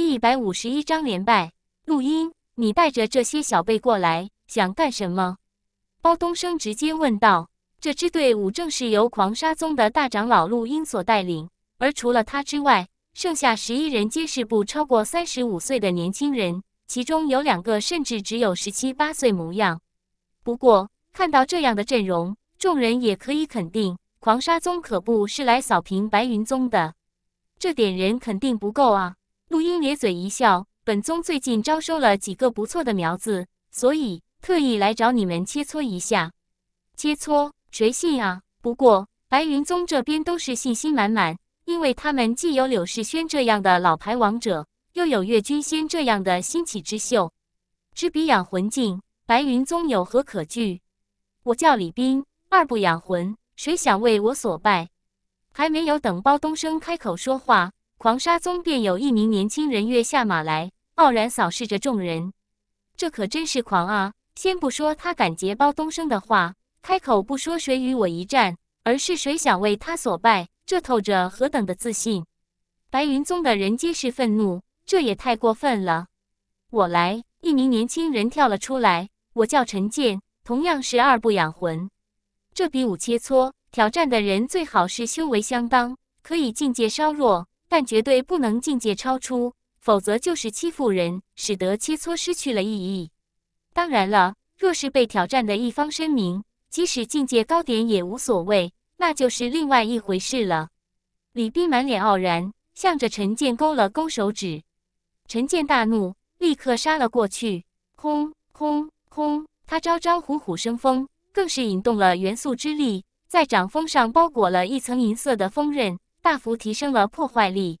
第一百五十一章连败。陆音，你带着这些小辈过来，想干什么？包东升直接问道。这支队伍正是由狂沙宗的大长老陆英所带领，而除了他之外，剩下十一人皆是不超过三十五岁的年轻人，其中有两个甚至只有十七八岁模样。不过看到这样的阵容，众人也可以肯定，狂沙宗可不是来扫平白云宗的，这点人肯定不够啊。陆鹰咧嘴一笑：“本宗最近招收了几个不错的苗子，所以特意来找你们切磋一下。切磋谁信啊？不过白云宗这边都是信心满满，因为他们既有柳世轩这样的老牌王者，又有岳君仙这样的新起之秀。知彼养魂境，白云宗有何可惧？我叫李斌，二不养魂，谁想为我所败？还没有等包东升开口说话。”狂沙宗便有一名年轻人跃下马来，傲然扫视着众人。这可真是狂啊！先不说他敢截包东升的话，开口不说谁与我一战，而是谁想为他所败，这透着何等的自信！白云宗的人皆是愤怒，这也太过分了。我来，一名年轻人跳了出来。我叫陈建，同样是二不养魂。这比武切磋，挑战的人最好是修为相当，可以境界稍弱。但绝对不能境界超出，否则就是欺负人，使得切磋失去了意义。当然了，若是被挑战的一方声明，即使境界高点也无所谓，那就是另外一回事了。李斌满脸傲然，向着陈建勾了勾手指。陈建大怒，立刻杀了过去。轰轰轰！他招招虎虎生风，更是引动了元素之力，在掌风上包裹了一层银色的锋刃。大幅提升了破坏力，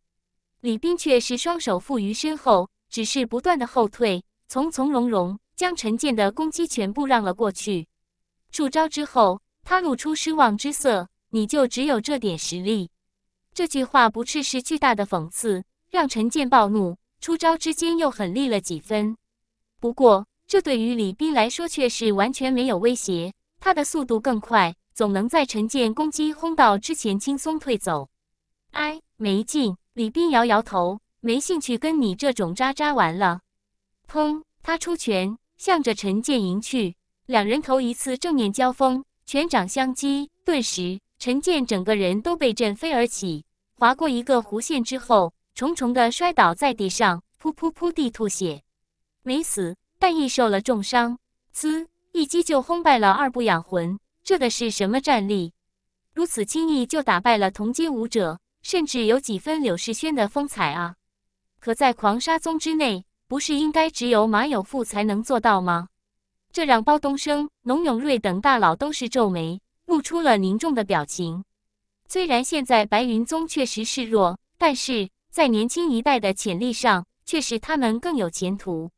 李斌却是双手负于身后，只是不断的后退，从从容容将陈建的攻击全部让了过去。数招之后，他露出失望之色：“你就只有这点实力？”这句话不啻是巨大的讽刺，让陈建暴怒，出招之间又狠厉了几分。不过，这对于李斌来说却是完全没有威胁，他的速度更快，总能在陈建攻击轰到之前轻松退走。哎，没劲！李斌摇摇头，没兴趣跟你这种渣渣玩了。砰！他出拳，向着陈建迎去。两人头一次正面交锋，拳掌相击，顿时陈建整个人都被震飞而起，划过一个弧线之后，重重的摔倒在地上，噗噗噗地吐血。没死，但亦受了重伤。呲！一击就轰败了二不养魂，这个是什么战力？如此轻易就打败了同阶武者。甚至有几分柳世轩的风采啊！可在狂沙宗之内，不是应该只有马有富才能做到吗？这让包东升、龙永瑞等大佬都是皱眉，露出了凝重的表情。虽然现在白云宗确实示弱，但是在年轻一代的潜力上，却是他们更有前途。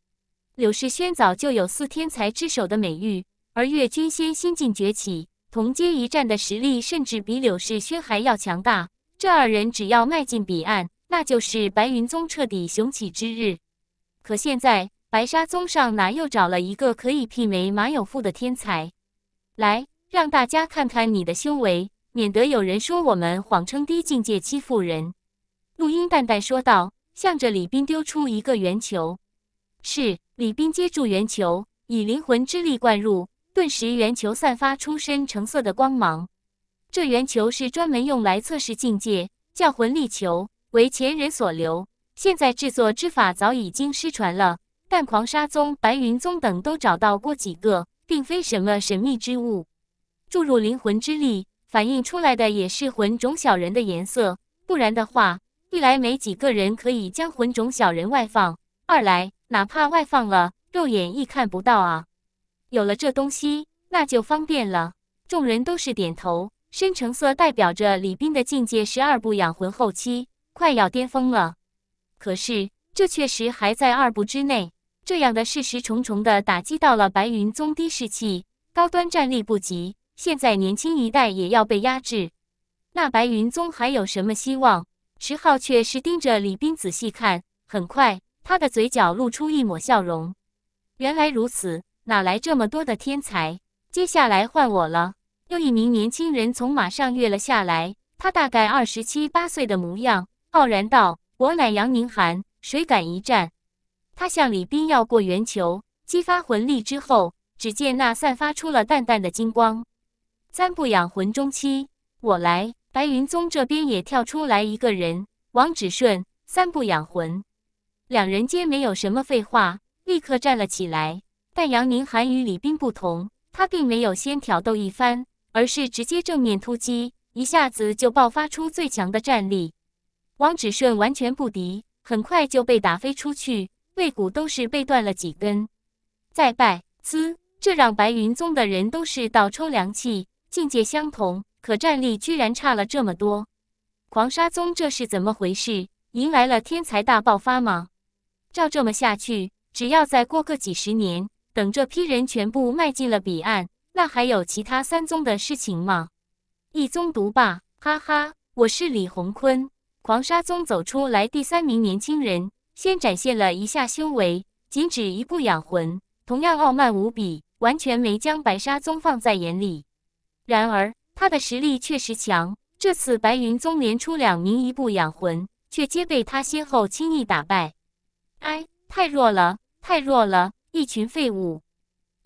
柳世轩早就有四天才之首的美誉，而岳君仙新晋崛起，同阶一战的实力甚至比柳世轩还要强大。这二人只要迈进彼岸，那就是白云宗彻底雄起之日。可现在，白沙宗上哪又找了一个可以媲美马有富的天才？来，让大家看看你的修为，免得有人说我们谎称低境界欺负人。”陆英淡淡说道，向着李斌丢出一个圆球。是李斌接住圆球，以灵魂之力灌入，顿时圆球散发出深橙色的光芒。这圆球是专门用来测试境界，叫魂力球，为前人所留，现在制作之法早已经失传了。但狂沙宗、白云宗等都找到过几个，并非什么神秘之物。注入灵魂之力，反映出来的也是魂种小人的颜色。不然的话，一来没几个人可以将魂种小人外放，二来哪怕外放了，肉眼亦看不到啊。有了这东西，那就方便了。众人都是点头。深橙色代表着李斌的境界是二步养魂后期，快要巅峰了。可是这确实还在二步之内，这样的事实重重的打击到了白云宗低士气，高端战力不及，现在年轻一代也要被压制。那白云宗还有什么希望？池浩却是盯着李斌仔细看，很快他的嘴角露出一抹笑容。原来如此，哪来这么多的天才？接下来换我了。又一名年轻人从马上跃了下来，他大概二十七八岁的模样，傲然道：“我乃杨宁寒，谁敢一战？”他向李斌要过圆球，激发魂力之后，只见那散发出了淡淡的金光。三不养魂中期，我来。白云宗这边也跳出来一个人，王止顺。三不养魂。两人皆没有什么废话，立刻站了起来。但杨宁寒与李斌不同，他并没有先挑逗一番。而是直接正面突击，一下子就爆发出最强的战力。汪止顺完全不敌，很快就被打飞出去，肋骨都是被断了几根。再拜，呲！这让白云宗的人都是倒抽凉气。境界相同，可战力居然差了这么多。狂沙宗这是怎么回事？迎来了天才大爆发吗？照这么下去，只要再过个几十年，等这批人全部迈进了彼岸。那还有其他三宗的事情吗？一宗独霸，哈哈！我是李洪坤，狂沙宗走出来第三名年轻人，先展现了一下修为，仅止一步养魂，同样傲慢无比，完全没将白沙宗放在眼里。然而他的实力确实强，这次白云宗连出两名一步养魂，却皆被他先后轻易打败。哎，太弱了，太弱了，一群废物！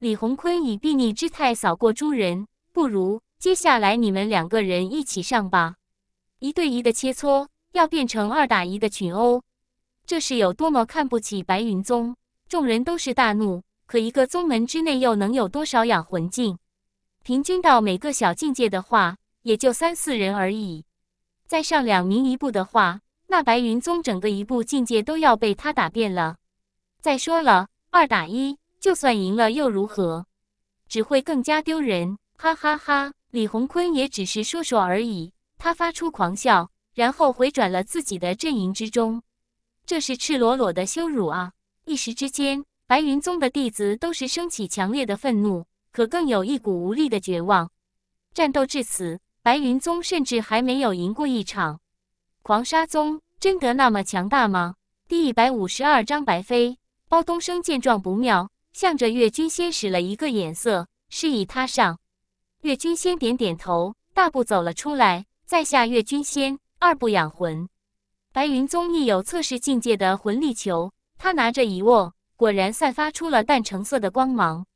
李鸿坤以睥睨之态扫过诸人，不如接下来你们两个人一起上吧，一对一的切磋要变成二打一的群殴，这是有多么看不起白云宗？众人都是大怒。可一个宗门之内又能有多少养魂境？平均到每个小境界的话，也就三四人而已。再上两名一步的话，那白云宗整个一步境界都要被他打遍了。再说了，二打一。就算赢了又如何？只会更加丢人！哈哈哈！李鸿坤也只是说说而已。他发出狂笑，然后回转了自己的阵营之中。这是赤裸裸的羞辱啊！一时之间，白云宗的弟子都是升起强烈的愤怒，可更有一股无力的绝望。战斗至此，白云宗甚至还没有赢过一场。狂沙宗真的那么强大吗？第一百五十二章白飞。包东升见状不妙。向着岳君仙使了一个眼色，示意他上。岳君仙点点头，大步走了出来。在下岳君仙，二不养魂。白云宗亦有测试境界的魂力球，他拿着一握，果然散发出了淡橙色的光芒。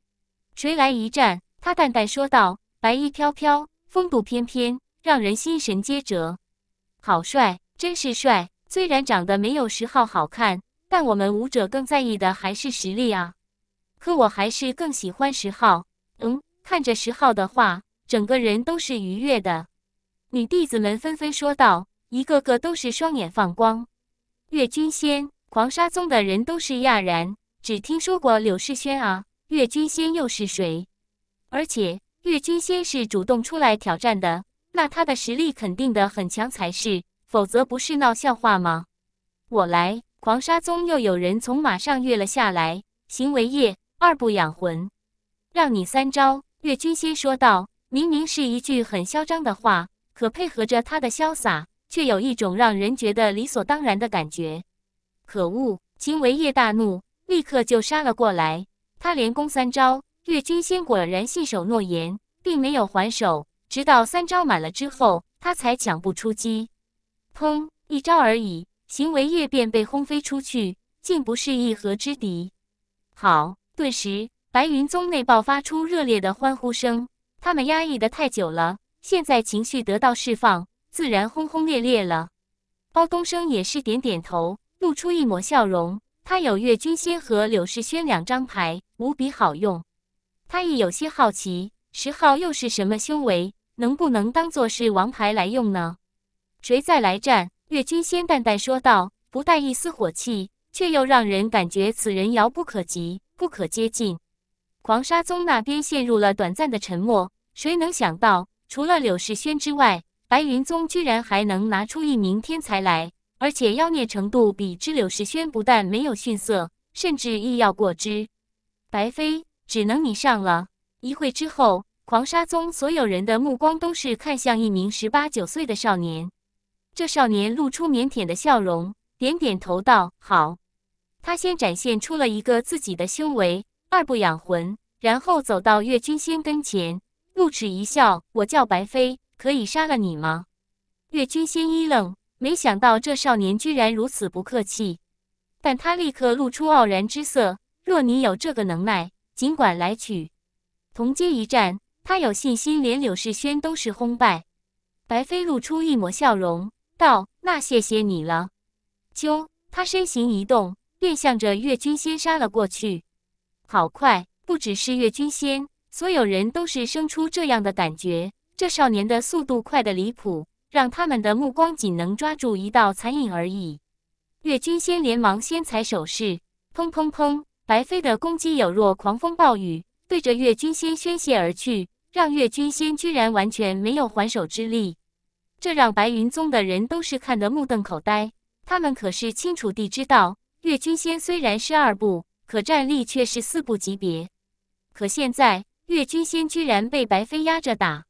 谁来一战？他淡淡说道。白衣飘飘，风度翩翩，让人心神皆折。好帅，真是帅！虽然长得没有石昊好看，但我们武者更在意的还是实力啊。可我还是更喜欢石号。嗯，看着石号的话，整个人都是愉悦的。女弟子们纷纷说道，一个个都是双眼放光。岳君仙，狂沙宗的人都是讶然，只听说过柳世轩啊，岳君仙又是谁？而且岳君仙是主动出来挑战的，那他的实力肯定的很强才是，否则不是闹笑话吗？我来！狂沙宗又有人从马上跃了下来，行为业。二不养魂，让你三招。”岳君仙说道。明明是一句很嚣张的话，可配合着他的潇洒，却有一种让人觉得理所当然的感觉。可恶！秦维业大怒，立刻就杀了过来。他连攻三招，岳君仙果然信守诺言，并没有还手。直到三招满了之后，他才抢步出击。砰！一招而已，秦维业便被轰飞出去，竟不是一合之敌。好！顿时，白云宗内爆发出热烈的欢呼声。他们压抑的太久了，现在情绪得到释放，自然轰轰烈烈了。包东升也是点点头，露出一抹笑容。他有岳君仙和柳世轩两张牌，无比好用。他亦有些好奇，十号又是什么修为，能不能当做是王牌来用呢？谁再来战？岳君仙淡淡说道，不带一丝火气，却又让人感觉此人遥不可及。不可接近。狂沙宗那边陷入了短暂的沉默。谁能想到，除了柳世轩之外，白云宗居然还能拿出一名天才来，而且妖孽程度比之柳世轩不但没有逊色，甚至意要过之。白飞，只能你上了。一会之后，狂沙宗所有人的目光都是看向一名十八九岁的少年。这少年露出腼腆的笑容，点点头道：“好。”他先展现出了一个自己的修为，二不养魂，然后走到岳君仙跟前，露齿一笑：“我叫白飞，可以杀了你吗？”岳君仙一愣，没想到这少年居然如此不客气，但他立刻露出傲然之色：“若你有这个能耐，尽管来取，同阶一战，他有信心连柳世轩都是轰败。”白飞露出一抹笑容，道：“那谢谢你了。”啾，他身形一动。便向着岳君仙杀了过去，好快！不只是岳君仙，所有人都是生出这样的感觉。这少年的速度快得离谱，让他们的目光仅能抓住一道残影而已。岳君仙连忙先踩手势，砰砰砰！白飞的攻击有若狂风暴雨，对着岳君仙宣泄而去，让岳君仙居然完全没有还手之力。这让白云宗的人都是看得目瞪口呆，他们可是清楚地知道。岳君仙虽然是二步，可战力却是四步级别。可现在岳君仙居然被白飞压着打，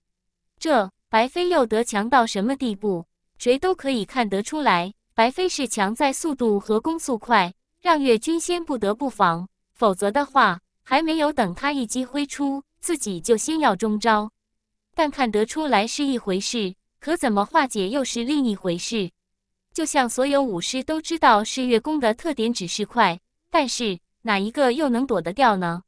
这白飞又得强到什么地步？谁都可以看得出来，白飞是强在速度和攻速快，让岳君仙不得不防。否则的话，还没有等他一击挥出，自己就先要中招。但看得出来是一回事，可怎么化解又是另一回事。就像所有武师都知道，是月宫的特点只是快，但是哪一个又能躲得掉呢？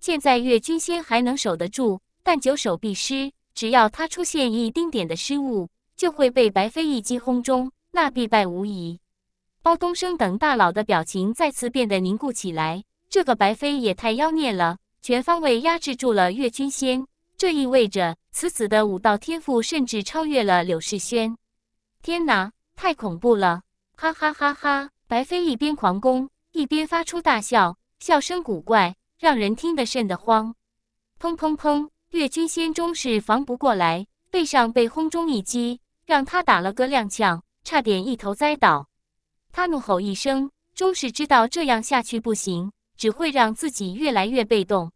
现在月君仙还能守得住，但久守必失。只要他出现一丁点的失误，就会被白飞一击轰中，那必败无疑。包东升等大佬的表情再次变得凝固起来。这个白飞也太妖孽了，全方位压制住了岳君仙。这意味着此子的武道天赋甚至超越了柳世轩。天哪！太恐怖了，哈哈哈哈！白飞一边狂攻，一边发出大笑，笑声古怪，让人听得瘆得慌。砰砰砰！月君仙终是防不过来，背上被轰中一击，让他打了个踉跄，差点一头栽倒。他怒吼一声，终是知道这样下去不行，只会让自己越来越被动。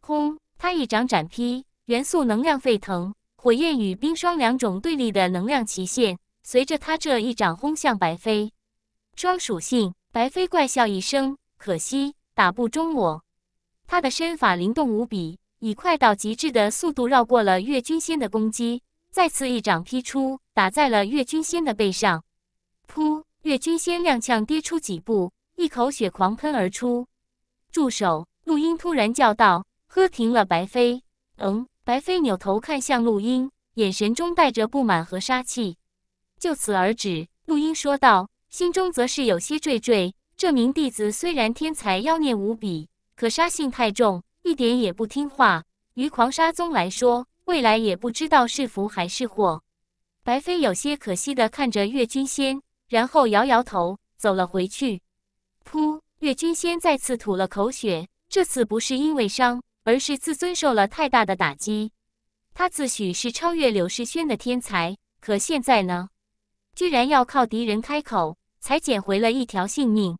轰！他一掌斩劈，元素能量沸腾，火焰与冰霜两种对立的能量齐现。随着他这一掌轰向白飞，双属性白飞怪笑一声：“可惜打不中我。”他的身法灵动无比，以快到极致的速度绕过了岳君仙的攻击，再次一掌劈出，打在了岳君仙的背上。噗！岳君仙踉跄跌出几步，一口血狂喷而出。住手！陆英突然叫道：“喝停了！”白飞，嗯。白飞扭头看向陆英，眼神中带着不满和杀气。就此而止，陆英说道，心中则是有些惴惴。这名弟子虽然天才妖孽无比，可杀性太重，一点也不听话。于狂沙宗来说，未来也不知道是福还是祸。白飞有些可惜的看着岳君仙，然后摇摇头走了回去。噗！岳君仙再次吐了口血，这次不是因为伤，而是自尊受了太大的打击。他自诩是超越柳世轩的天才，可现在呢？居然要靠敌人开口才捡回了一条性命，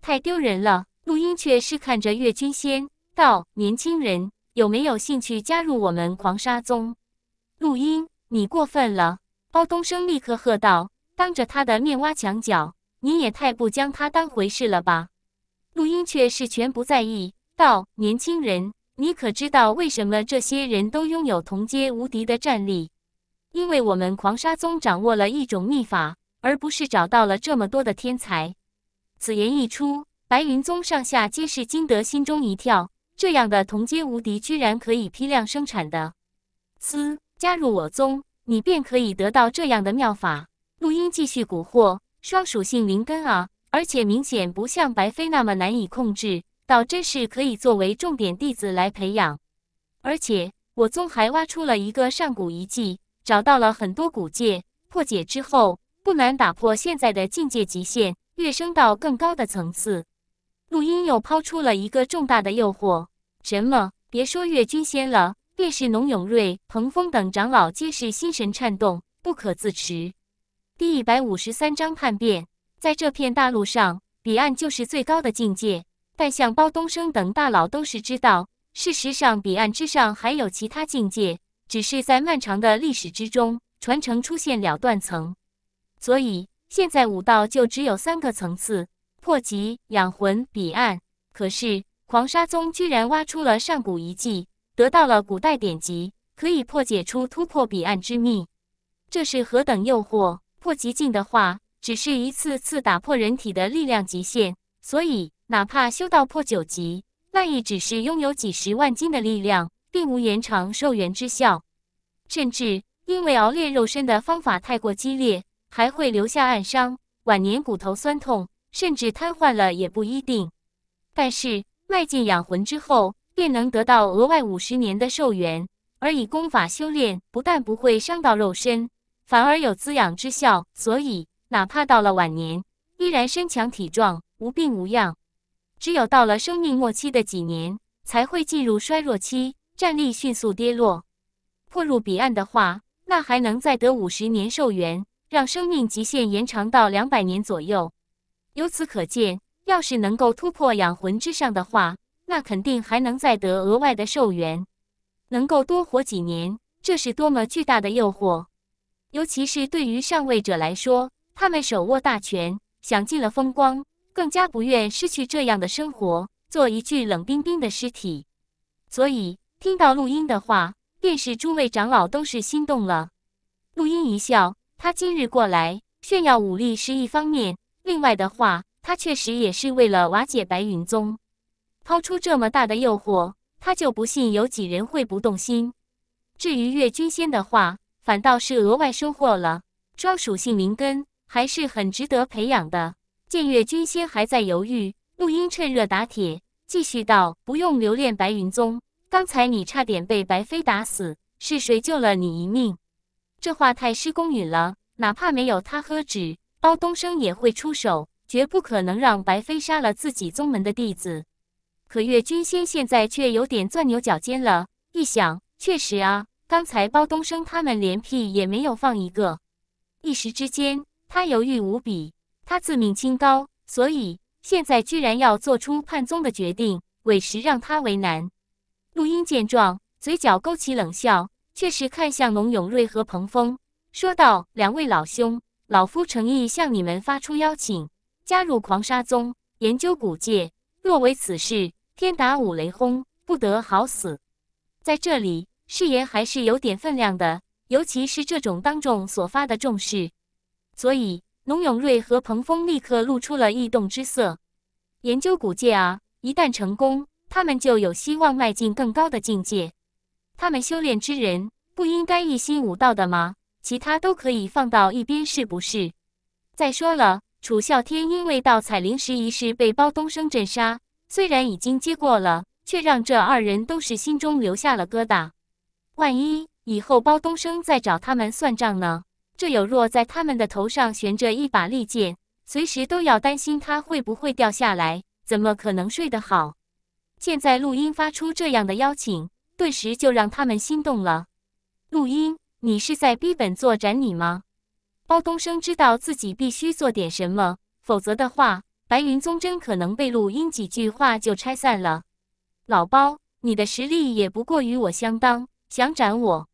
太丢人了！陆英却是看着岳君先道：“年轻人，有没有兴趣加入我们狂沙宗？”陆英，你过分了！包东升立刻喝道：“当着他的面挖墙脚：“你也太不将他当回事了吧？”陆英却是全不在意道：“年轻人，你可知道为什么这些人都拥有同阶无敌的战力？”因为我们狂沙宗掌握了一种秘法，而不是找到了这么多的天才。此言一出，白云宗上下皆是惊得心中一跳。这样的同阶无敌，居然可以批量生产的？嘶！加入我宗，你便可以得到这样的妙法。录音继续蛊惑，双属性灵根啊，而且明显不像白飞那么难以控制，倒真是可以作为重点弟子来培养。而且我宗还挖出了一个上古遗迹。找到了很多古界，破解之后不难打破现在的境界极限，跃升到更高的层次。陆英又抛出了一个重大的诱惑，什么？别说岳君仙了，便是农永瑞、彭峰等长老，皆是心神颤动，不可自持。第一百五十三章叛变，在这片大陆上，彼岸就是最高的境界，但像包东升等大佬都是知道，事实上彼岸之上还有其他境界。只是在漫长的历史之中，传承出现了断层，所以现在武道就只有三个层次：破极、养魂、彼岸。可是狂沙宗居然挖出了上古遗迹，得到了古代典籍，可以破解出突破彼岸之秘。这是何等诱惑！破极境的话，只是一次次打破人体的力量极限，所以哪怕修到破九级，那也只是拥有几十万斤的力量。并无延长寿元之效，甚至因为熬炼肉身的方法太过激烈，还会留下暗伤，晚年骨头酸痛，甚至瘫痪了也不一定。但是迈进养魂之后，便能得到额外五十年的寿元。而以功法修炼，不但不会伤到肉身，反而有滋养之效，所以哪怕到了晚年，依然身强体壮，无病无恙。只有到了生命末期的几年，才会进入衰弱期。战力迅速跌落，破入彼岸的话，那还能再得五十年寿元，让生命极限延长到两百年左右。由此可见，要是能够突破养魂之上的话，那肯定还能再得额外的寿元，能够多活几年。这是多么巨大的诱惑！尤其是对于上位者来说，他们手握大权，享尽了风光，更加不愿失去这样的生活，做一具冷冰冰的尸体。所以。听到陆音的话，便是诸位长老都是心动了。陆音一笑，他今日过来炫耀武力是一方面，另外的话，他确实也是为了瓦解白云宗。抛出这么大的诱惑，他就不信有几人会不动心。至于月君仙的话，反倒是额外收获了双属性灵根，还是很值得培养的。见月君仙还在犹豫，陆音趁热打铁，继续道：“不用留恋白云宗。”刚才你差点被白飞打死，是谁救了你一命？这话太失公允了。哪怕没有他喝止，包东升也会出手，绝不可能让白飞杀了自己宗门的弟子。可岳君仙现在却有点钻牛角尖了。一想，确实啊，刚才包东升他们连屁也没有放一个，一时之间他犹豫无比。他自命清高，所以现在居然要做出叛宗的决定，委实让他为难。陆英见状，嘴角勾起冷笑，却是看向龙永瑞和彭峰，说道：“两位老兄，老夫诚意向你们发出邀请，加入狂沙宗研究古界。若为此事，天打五雷轰，不得好死。在这里，誓言还是有点分量的，尤其是这种当众所发的重誓。”所以，龙永瑞和彭峰立刻露出了异动之色。研究古界啊，一旦成功。他们就有希望迈进更高的境界。他们修炼之人不应该一心武道的吗？其他都可以放到一边，是不是？再说了，楚啸天因为盗采灵石一事被包东升镇杀，虽然已经接过了，却让这二人都是心中留下了疙瘩。万一以后包东升再找他们算账呢？这有若在他们的头上悬着一把利剑，随时都要担心他会不会掉下来，怎么可能睡得好？现在录音发出这样的邀请，顿时就让他们心动了。录音，你是在逼本座斩你吗？包东升知道自己必须做点什么，否则的话，白云宗真可能被录音几句话就拆散了。老包，你的实力也不过与我相当，想斩我？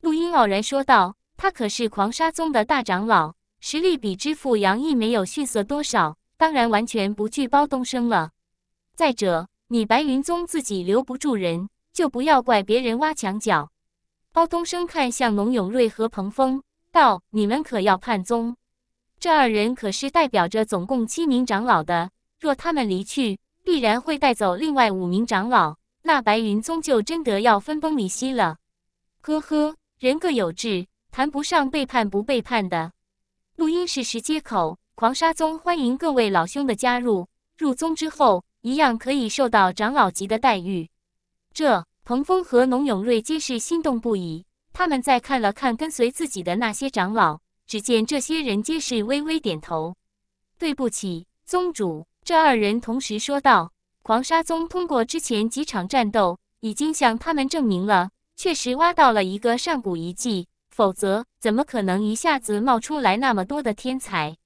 录音傲然说道。他可是狂沙宗的大长老，实力比之父杨毅没有逊色多少，当然完全不惧包东升了。再者。你白云宗自己留不住人，就不要怪别人挖墙脚。包东升看向龙永瑞和彭峰，道：“你们可要叛宗？这二人可是代表着总共七名长老的。若他们离去，必然会带走另外五名长老，那白云宗就真的要分崩离析了。”呵呵，人各有志，谈不上背叛不背叛的。录音室时接口：“狂沙宗欢迎各位老兄的加入。入宗之后。”一样可以受到长老级的待遇，这彭峰和龙永瑞皆是心动不已。他们再看了看跟随自己的那些长老，只见这些人皆是微微点头。对不起，宗主，这二人同时说道：“狂沙宗通过之前几场战斗，已经向他们证明了，确实挖到了一个上古遗迹，否则怎么可能一下子冒出来那么多的天才？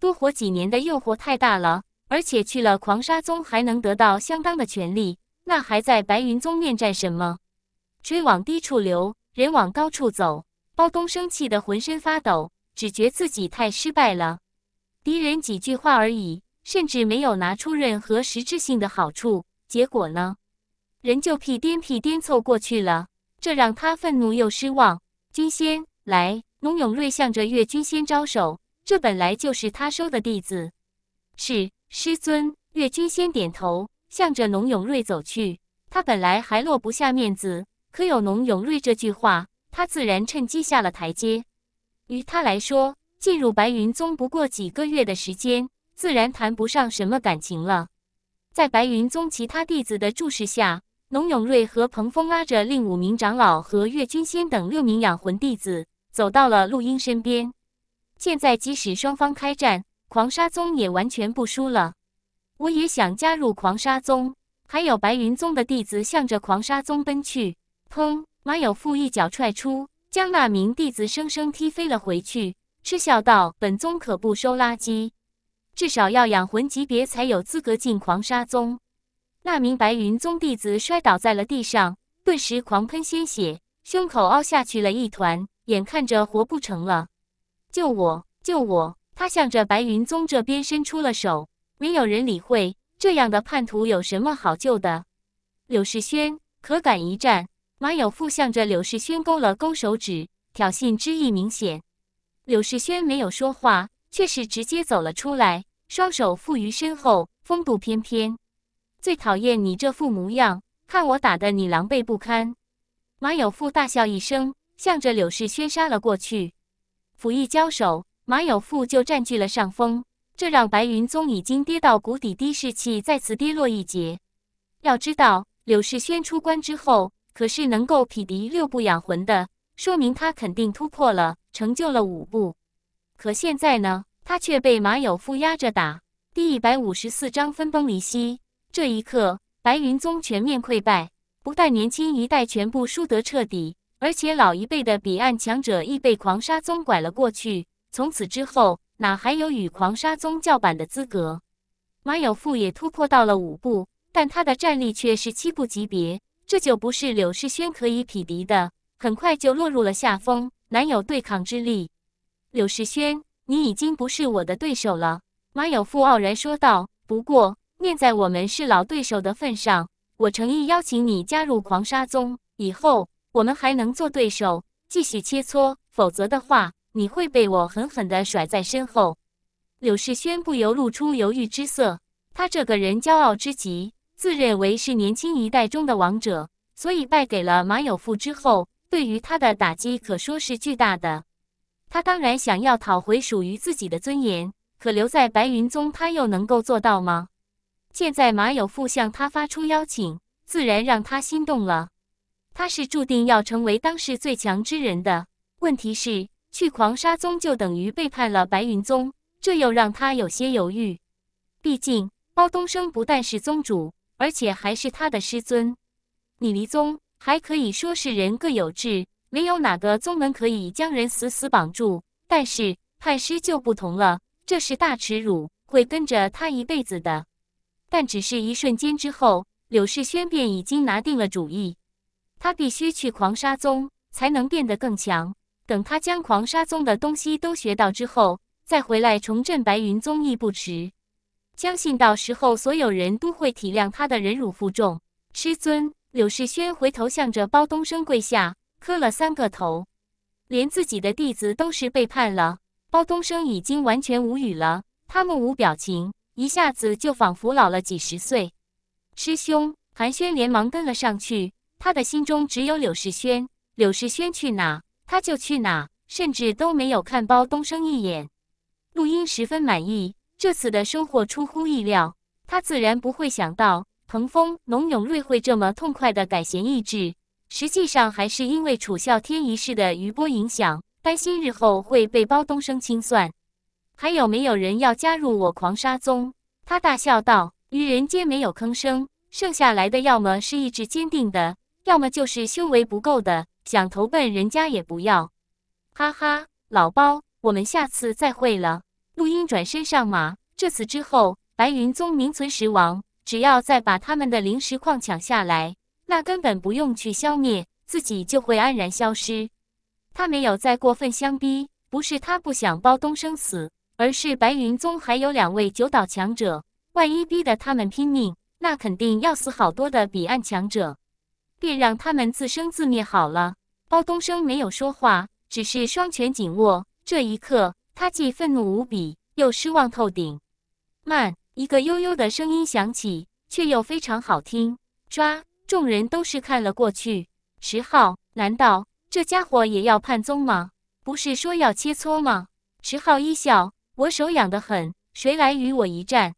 多活几年的诱惑太大了。”而且去了狂沙宗，还能得到相当的权利，那还在白云宗面战什么？水往低处流，人往高处走。包东升气得浑身发抖，只觉自己太失败了。敌人几句话而已，甚至没有拿出任何实质性的好处，结果呢，人就屁颠屁颠凑过去了。这让他愤怒又失望。军仙，来，龙永瑞向着岳军仙招手。这本来就是他收的弟子，是。师尊岳君仙点头，向着龙永瑞走去。他本来还落不下面子，可有龙永瑞这句话，他自然趁机下了台阶。于他来说，进入白云宗不过几个月的时间，自然谈不上什么感情了。在白云宗其他弟子的注视下，龙永瑞和彭峰拉着另五名长老和岳君仙等六名养魂弟子，走到了陆英身边。现在，即使双方开战。狂沙宗也完全不输了，我也想加入狂沙宗。还有白云宗的弟子向着狂沙宗奔去。砰！马有富一脚踹出，将那名弟子生生踢飞了回去，嗤笑道：“本宗可不收垃圾，至少要养魂级别才有资格进狂沙宗。”那名白云宗弟子摔倒在了地上，顿时狂喷鲜血，胸口凹下去了一团，眼看着活不成了。救我！救我！他向着白云宗这边伸出了手，没有人理会。这样的叛徒有什么好救的？柳世轩，可敢一战？马有富向着柳世轩勾了勾手指，挑衅之意明显。柳世轩没有说话，却是直接走了出来，双手负于身后，风度翩翩。最讨厌你这副模样，看我打得你狼狈不堪！马有富大笑一声，向着柳世轩杀了过去，甫一交手。马有富就占据了上风，这让白云宗已经跌到谷底的士气再次跌落一截。要知道，柳世轩出关之后可是能够匹敌六部养魂的，说明他肯定突破了，成就了五部。可现在呢，他却被马有富压着打，第一百五十四章分崩离析。这一刻，白云宗全面溃败，不但年轻一代全部输得彻底，而且老一辈的彼岸强者亦被狂沙宗拐了过去。从此之后，哪还有与狂沙宗叫板的资格？马有富也突破到了五步，但他的战力却是七步级别，这就不是柳世轩可以匹敌的，很快就落入了下风，难有对抗之力。柳世轩，你已经不是我的对手了。”马有富傲然说道。“不过，念在我们是老对手的份上，我诚意邀请你加入狂沙宗，以后我们还能做对手，继续切磋。否则的话。”你会被我狠狠地甩在身后。柳世轩不由露出犹豫之色。他这个人骄傲之极，自认为是年轻一代中的王者，所以败给了马有富之后，对于他的打击可说是巨大的。他当然想要讨回属于自己的尊严，可留在白云宗，他又能够做到吗？现在马有富向他发出邀请，自然让他心动了。他是注定要成为当世最强之人的。问题是？去狂沙宗就等于背叛了白云宗，这又让他有些犹豫。毕竟包东升不但是宗主，而且还是他的师尊。你离宗，还可以说是人各有志，没有哪个宗门可以将人死死绑住。但是叛师就不同了，这是大耻辱，会跟着他一辈子的。但只是一瞬间之后，柳世轩便已经拿定了主意，他必须去狂沙宗，才能变得更强。等他将狂沙宗的东西都学到之后，再回来重振白云宗亦不迟。相信到时候所有人都会体谅他的忍辱负重。师尊，柳世轩回头向着包东升跪下，磕了三个头。连自己的弟子都是背叛了，包东升已经完全无语了。他目无表情，一下子就仿佛老了几十岁。师兄，韩轩连忙跟了上去。他的心中只有柳世轩，柳世轩去哪？他就去哪，甚至都没有看包东升一眼。陆英十分满意，这次的收获出乎意料。他自然不会想到彭峰、龙永瑞会这么痛快的改弦易帜。实际上，还是因为楚啸天一事的余波影响，担心日后会被包东升清算。还有没有人要加入我狂杀宗？他大笑道，愚人皆没有吭声。剩下来的，要么是意志坚定的，要么就是修为不够的。想投奔人家也不要，哈哈，老包，我们下次再会了。陆音转身上马，这次之后，白云宗名存实亡，只要再把他们的灵石矿抢下来，那根本不用去消灭，自己就会安然消失。他没有再过分相逼，不是他不想包东生死，而是白云宗还有两位九岛强者，万一逼得他们拼命，那肯定要死好多的彼岸强者。便让他们自生自灭好了。包东升没有说话，只是双拳紧握。这一刻，他既愤怒无比，又失望透顶。慢，一个悠悠的声音响起，却又非常好听。抓！众人都是看了过去。十号，难道这家伙也要判宗吗？不是说要切磋吗？十号一笑：“我手痒得很，谁来与我一战？”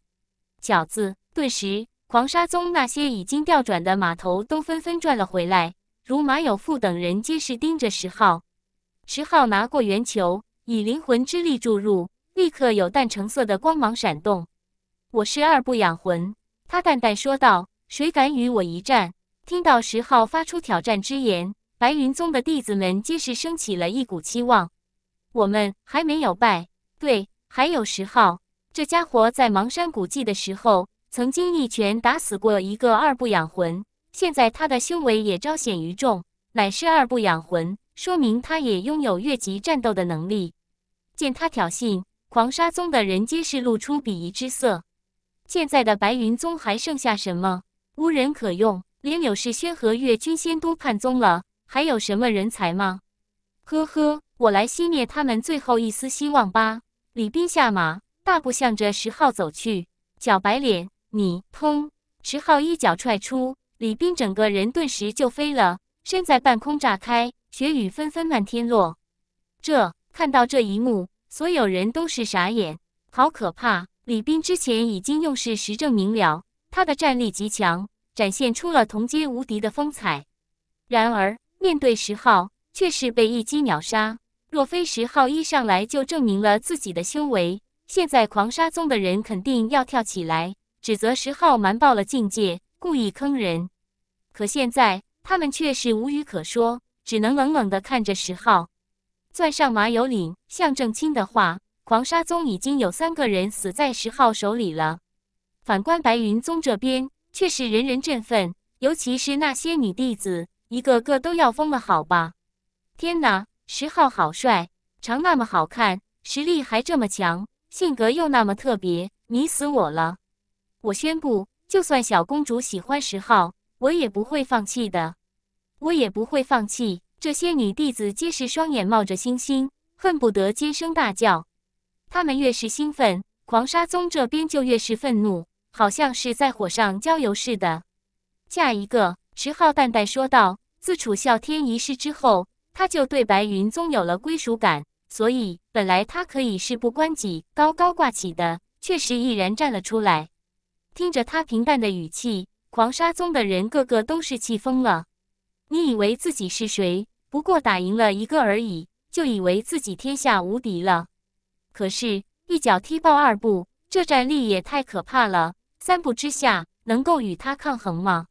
饺子顿时。狂沙宗那些已经调转的码头都纷纷转了回来，如马有富等人皆是盯着石浩。石浩拿过圆球，以灵魂之力注入，立刻有淡橙色的光芒闪动。我是二不养魂，他淡淡说道：“谁敢与我一战？”听到石浩发出挑战之言，白云宗的弟子们皆是升起了一股期望。我们还没有败，对，还有石浩这家伙，在芒山古迹的时候。曾经一拳打死过一个二不养魂，现在他的修为也彰显于众，乃是二不养魂，说明他也拥有越级战斗的能力。见他挑衅，狂沙宗的人皆是露出鄙夷之色。现在的白云宗还剩下什么？无人可用，连柳世轩和月君仙都叛宗了，还有什么人才吗？呵呵，我来熄灭他们最后一丝希望吧。李斌下马，大步向着十号走去，小白脸。你砰！石浩一脚踹出，李斌整个人顿时就飞了，身在半空炸开，血雨纷纷漫天落。这看到这一幕，所有人都是傻眼，好可怕！李斌之前已经用事实证明了，他的战力极强，展现出了同阶无敌的风采。然而面对石浩，却是被一击秒杀。若非石浩一上来就证明了自己的修为，现在狂沙宗的人肯定要跳起来。指责石浩瞒报了境界，故意坑人。可现在他们却是无语可说，只能冷冷的看着石浩。钻上麻油岭，向正清的话，狂沙宗已经有三个人死在石浩手里了。反观白云宗这边，却是人人振奋，尤其是那些女弟子，一个个都要疯了。好吧，天哪，石浩好帅，长那么好看，实力还这么强，性格又那么特别，迷死我了。我宣布，就算小公主喜欢石号，我也不会放弃的。我也不会放弃。这些女弟子皆是双眼冒着星星，恨不得尖声大叫。他们越是兴奋，狂沙宗这边就越是愤怒，好像是在火上浇油似的。下一个，石号淡淡说道。自楚啸天一事之后，他就对白云宗有了归属感，所以本来他可以事不关己高高挂起的，却是毅然站了出来。听着，他平淡的语气，狂沙宗的人个个都是气疯了。你以为自己是谁？不过打赢了一个而已，就以为自己天下无敌了？可是，一脚踢爆二部，这战力也太可怕了。三步之下，能够与他抗衡吗？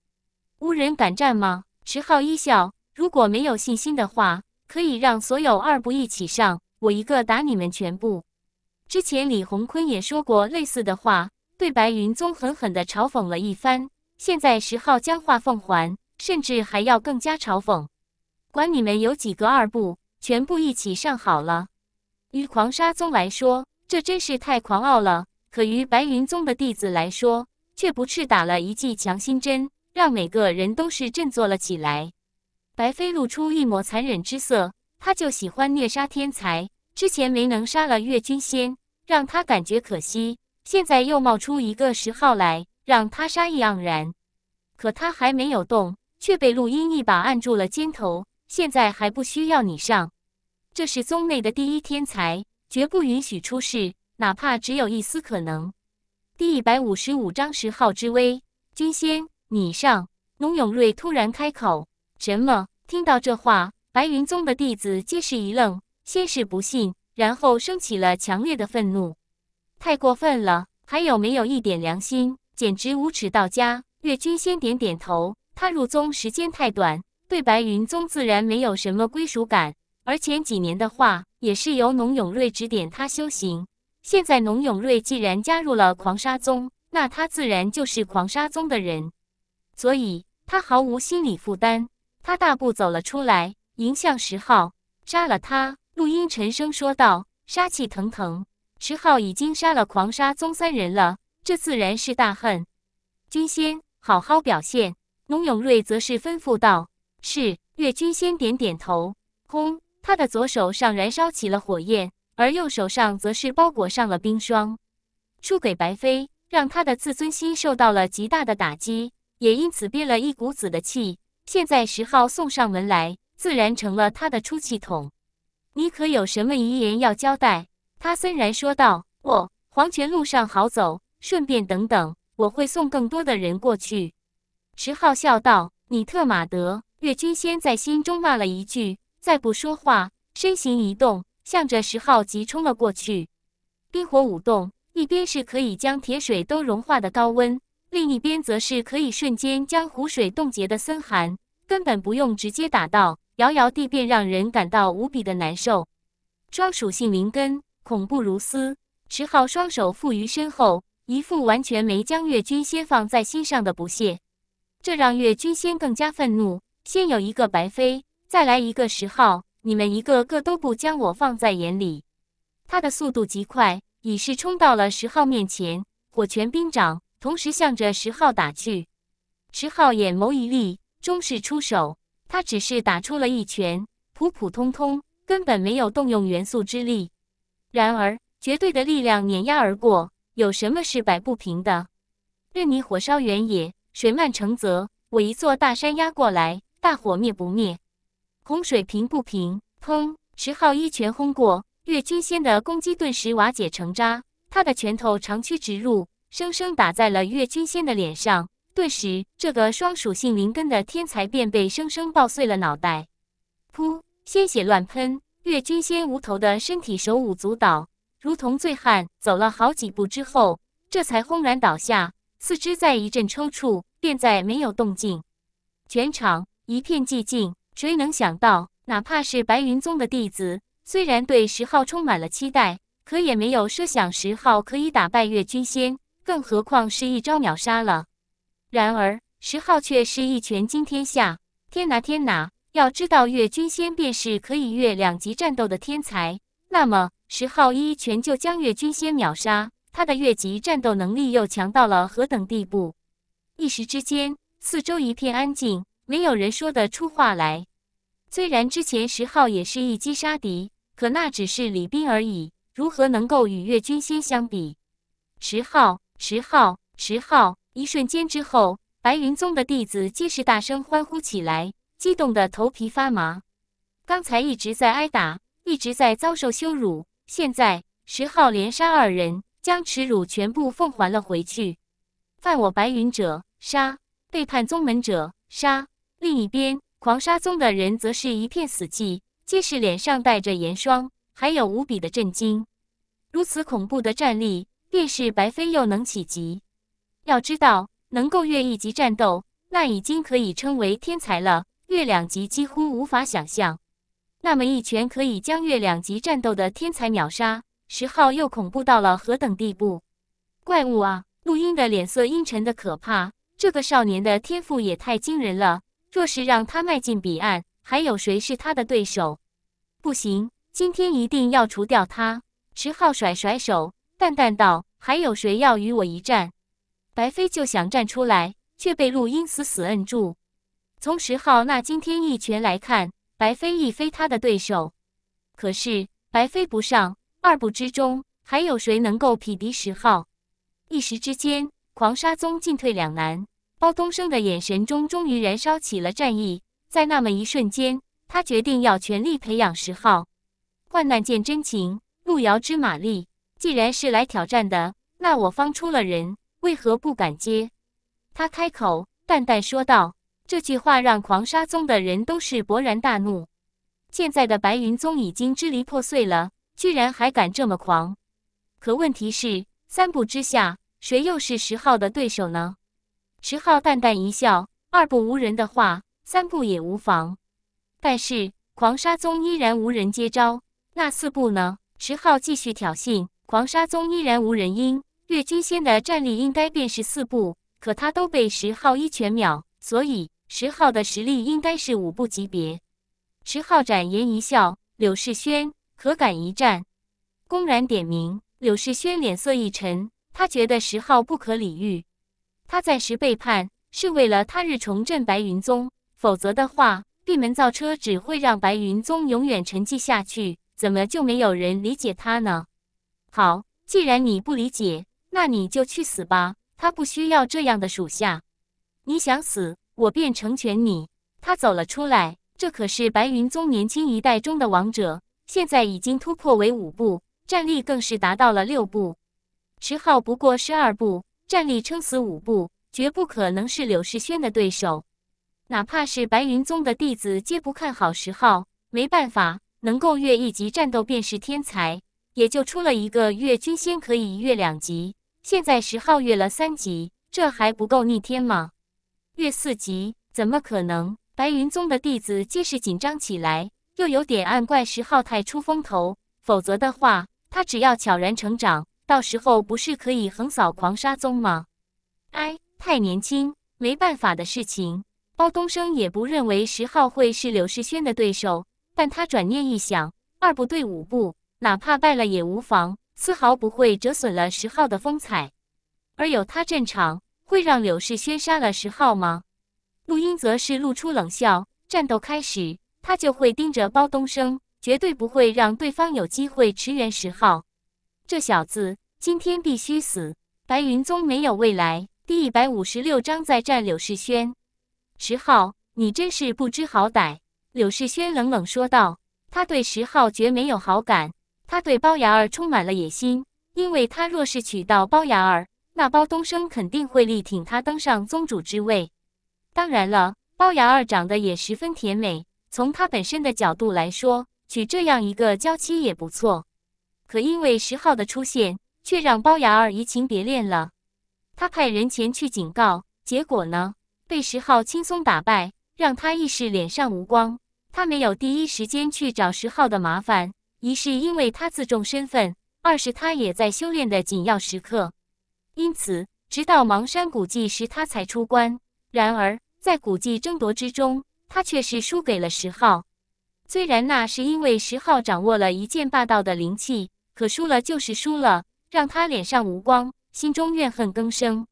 无人敢战吗？池浩一笑，如果没有信心的话，可以让所有二部一起上，我一个打你们全部。之前李鸿坤也说过类似的话。对白云宗狠狠的嘲讽了一番，现在十号将话奉还，甚至还要更加嘲讽。管你们有几个二部，全部一起上好了。于狂沙宗来说，这真是太狂傲了；可于白云宗的弟子来说，却不啻打了一剂强心针，让每个人都是振作了起来。白飞露出一抹残忍之色，他就喜欢虐杀天才。之前没能杀了岳君仙，让他感觉可惜。现在又冒出一个十号来，让他杀意盎然。可他还没有动，却被陆音一把按住了肩头。现在还不需要你上，这是宗内的第一天才，绝不允许出事，哪怕只有一丝可能。第一百五十五章十号之威。君仙，你上！龙永瑞突然开口。什么？听到这话，白云宗的弟子皆是一愣，先是不信，然后升起了强烈的愤怒。太过分了！还有没有一点良心？简直无耻到家！岳君先点点头，他入宗时间太短，对白云宗自然没有什么归属感。而前几年的话，也是由农永瑞指点他修行。现在农永瑞既然加入了狂沙宗，那他自然就是狂沙宗的人，所以他毫无心理负担。他大步走了出来，迎向石号，杀了他！陆音沉声说道，杀气腾腾。石浩已经杀了狂杀宗三人了，这自然是大恨。君仙，好好表现。农永瑞则是吩咐道：“是。”岳君仙点点头，轰，他的左手上燃烧起了火焰，而右手上则是包裹上了冰霜。输给白飞，让他的自尊心受到了极大的打击，也因此憋了一股子的气。现在石浩送上门来，自然成了他的出气筒。你可有什么遗言要交代？他森然说道：“我黄泉路上好走，顺便等等，我会送更多的人过去。”石浩笑道：“你特马德！”岳君仙在心中骂了一句，再不说话，身形一动，向着石浩急冲了过去。冰火舞动，一边是可以将铁水都融化的高温，另一边则是可以瞬间将湖水冻结的森寒，根本不用直接打到，摇摇地便让人感到无比的难受。双属性灵根。恐怖如斯，池浩双手负于身后，一副完全没将越君先放在心上的不屑，这让越君先更加愤怒。先有一个白飞，再来一个石昊，你们一个个都不将我放在眼里。他的速度极快，已是冲到了石昊面前，火拳冰掌同时向着石昊打去。石浩眼眸一厉，终是出手。他只是打出了一拳，普普通通，根本没有动用元素之力。然而，绝对的力量碾压而过，有什么是摆不平的？任你火烧原野，水漫城泽，我一座大山压过来，大火灭不灭？洪水平不平？砰！石昊一拳轰过，岳君仙的攻击顿时瓦解成渣。他的拳头长驱直入，生生打在了岳君仙的脸上，顿时，这个双属性灵根的天才便被生生爆碎了脑袋。噗！鲜血乱喷。月君仙无头的身体手舞足蹈，如同醉汉，走了好几步之后，这才轰然倒下，四肢在一阵抽搐，便再没有动静。全场一片寂静。谁能想到，哪怕是白云宗的弟子，虽然对十号充满了期待，可也没有设想十号可以打败月君仙，更何况是一招秒杀了。然而，十号却是一拳惊天下！天哪，天哪！要知道，月君仙便是可以越两级战斗的天才。那么，石昊一拳就将月君仙秒杀，他的越级战斗能力又强到了何等地步？一时之间，四周一片安静，没有人说得出话来。虽然之前石昊也是一击杀敌，可那只是李斌而已，如何能够与月君仙相比？石昊，石昊，石昊！一瞬间之后，白云宗的弟子皆是大声欢呼起来。激动得头皮发麻，刚才一直在挨打，一直在遭受羞辱，现在十号连杀二人，将耻辱全部奉还了回去。犯我白云者杀，背叛宗门者杀。另一边，狂沙宗的人则是一片死寂，皆是脸上带着严霜，还有无比的震惊。如此恐怖的战力，便是白飞又能企及？要知道，能够越一级战斗，那已经可以称为天才了。月两级几乎无法想象，那么一拳可以将月两级战斗的天才秒杀，石昊又恐怖到了何等地步？怪物啊！陆鹰的脸色阴沉的可怕，这个少年的天赋也太惊人了。若是让他迈进彼岸，还有谁是他的对手？不行，今天一定要除掉他！石昊甩甩手，淡淡道：“还有谁要与我一战？”白飞就想站出来，却被陆鹰死死摁住。从十号那惊天一拳来看，白飞亦非他的对手。可是白飞不上二部之中，还有谁能够匹敌十号？一时之间，狂沙宗进退两难。包东升的眼神中终于燃烧起了战意，在那么一瞬间，他决定要全力培养十号。患难见真情，路遥知马力。既然是来挑战的，那我方出了人，为何不敢接？他开口淡淡说道。这句话让狂沙宗的人都是勃然大怒。现在的白云宗已经支离破碎了，居然还敢这么狂！可问题是，三步之下，谁又是石浩的对手呢？石浩淡淡一笑：“二步无人的话，三步也无妨。但是狂沙宗依然无人接招。那四步呢？”石浩继续挑衅，狂沙宗依然无人应。岳君仙的战力应该便是四步，可他都被石浩一拳秒，所以。石浩的实力应该是五部级别。石浩展颜一笑：“柳世轩，可敢一战？”公然点名。柳世轩脸色一沉，他觉得石浩不可理喻。他暂时背叛是为了他日重振白云宗，否则的话，闭门造车只会让白云宗永远沉寂下去。怎么就没有人理解他呢？好，既然你不理解，那你就去死吧！他不需要这样的属下。你想死？我便成全你。他走了出来，这可是白云宗年轻一代中的王者，现在已经突破为五步，战力更是达到了六步。十号不过是二步，战力撑死五步，绝不可能是柳世轩的对手。哪怕是白云宗的弟子，皆不看好石号，没办法，能够越一级战斗便是天才，也就出了一个越君仙可以越两级。现在石号越了三级，这还不够逆天吗？月四级怎么可能？白云宗的弟子皆是紧张起来，又有点暗怪石浩太出风头。否则的话，他只要悄然成长，到时候不是可以横扫狂沙宗吗？哎，太年轻，没办法的事情。包东升也不认为石浩会是柳世轩的对手，但他转念一想，二不对五不，哪怕败了也无妨，丝毫不会折损了石浩的风采。而有他镇场。会让柳世轩杀了石号吗？陆英则是露出冷笑。战斗开始，他就会盯着包东升，绝对不会让对方有机会驰援石号。这小子今天必须死！白云宗没有未来。第一百五十六章再战柳世轩。石号，你真是不知好歹！柳世轩冷冷说道。他对石号绝没有好感，他对包牙儿充满了野心，因为他若是娶到包牙儿，那包东升肯定会力挺他登上宗主之位。当然了，包牙儿长得也十分甜美，从他本身的角度来说，娶这样一个娇妻也不错。可因为石浩的出现，却让包牙儿移情别恋了。他派人前去警告，结果呢，被石浩轻松打败，让他一时脸上无光。他没有第一时间去找石浩的麻烦，一是因为他自重身份，二是他也在修炼的紧要时刻。因此，直到邙山古迹时，他才出关。然而，在古迹争夺之中，他却是输给了石昊。虽然那是因为石昊掌握了一件霸道的灵器，可输了就是输了，让他脸上无光，心中怨恨更生。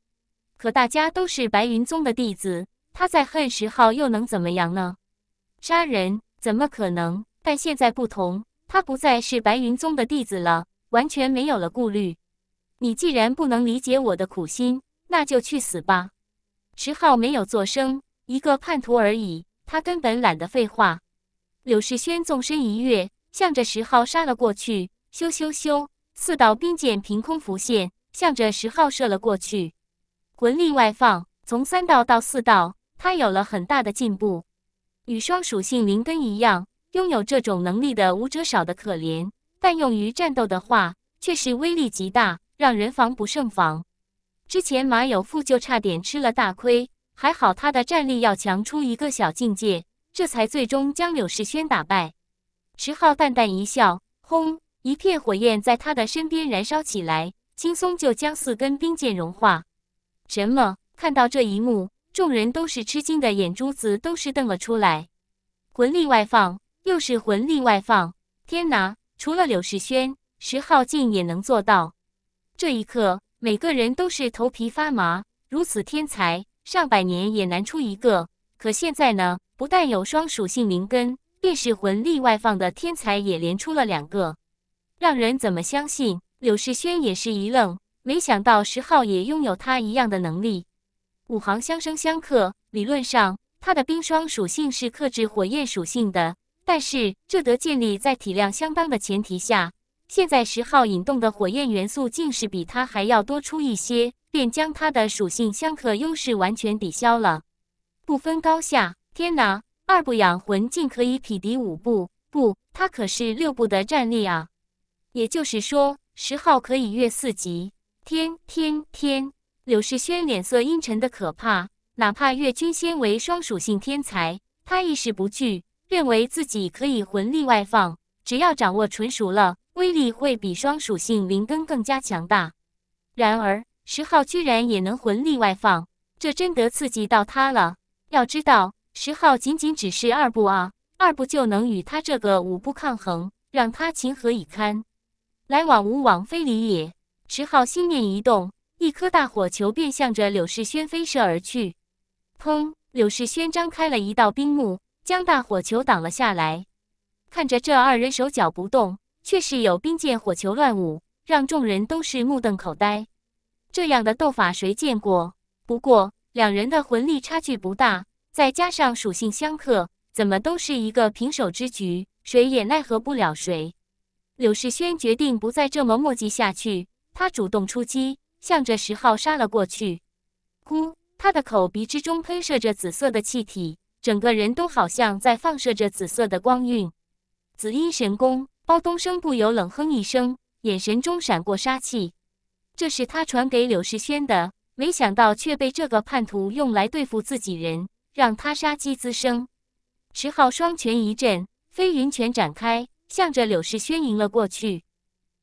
可大家都是白云宗的弟子，他再恨石昊又能怎么样呢？杀人怎么可能？但现在不同，他不再是白云宗的弟子了，完全没有了顾虑。你既然不能理解我的苦心，那就去死吧！石浩没有作声，一个叛徒而已，他根本懒得废话。柳世轩纵身一跃，向着石浩杀了过去。咻咻咻，四道冰箭凭空浮现，向着石浩射了过去。魂力外放，从三道到四道，他有了很大的进步。与双属性灵根一样，拥有这种能力的武者少得可怜，但用于战斗的话，却是威力极大。让人防不胜防。之前马有富就差点吃了大亏，还好他的战力要强出一个小境界，这才最终将柳世轩打败。石浩淡淡一笑，轰，一片火焰在他的身边燃烧起来，轻松就将四根冰剑融化。什么？看到这一幕，众人都是吃惊，的眼珠子都是瞪了出来。魂力外放，又是魂力外放！天哪，除了柳世轩，石浩竟也能做到。这一刻，每个人都是头皮发麻。如此天才，上百年也难出一个。可现在呢？不但有双属性灵根，便是魂力外放的天才也连出了两个，让人怎么相信？柳世轩也是一愣，没想到石浩也拥有他一样的能力。五行相生相克，理论上他的冰霜属性是克制火焰属性的，但是这得建立在体量相当的前提下。现在十号引动的火焰元素竟是比他还要多出一些，便将他的属性相克优势完全抵消了，不分高下。天哪，二步养魂竟可以匹敌五步？不，他可是六步的战力啊！也就是说，十号可以越四级。天天天，柳世轩脸色阴沉的可怕。哪怕月君先为双属性天才，他亦是不惧，认为自己可以魂力外放，只要掌握纯熟了。威力会比双属性灵根更加强大。然而，石昊居然也能魂力外放，这真得刺激到他了。要知道，石昊仅仅只是二步啊，二步就能与他这个五步抗衡，让他情何以堪？来往无往非礼也。石昊心念一动，一颗大火球便向着柳世轩飞射而去。砰！柳世轩张开了一道冰幕，将大火球挡了下来。看着这二人手脚不动。却是有冰剑、火球乱舞，让众人都是目瞪口呆。这样的斗法谁见过？不过两人的魂力差距不大，再加上属性相克，怎么都是一个平手之局，谁也奈何不了谁。柳世轩决定不再这么墨迹下去，他主动出击，向着石昊杀了过去。呼，他的口鼻之中喷射着紫色的气体，整个人都好像在放射着紫色的光晕。紫阴神功。包东升不由冷哼一声，眼神中闪过杀气。这是他传给柳世轩的，没想到却被这个叛徒用来对付自己人，让他杀机滋生。池浩双拳一震，飞云拳展开，向着柳世轩迎了过去。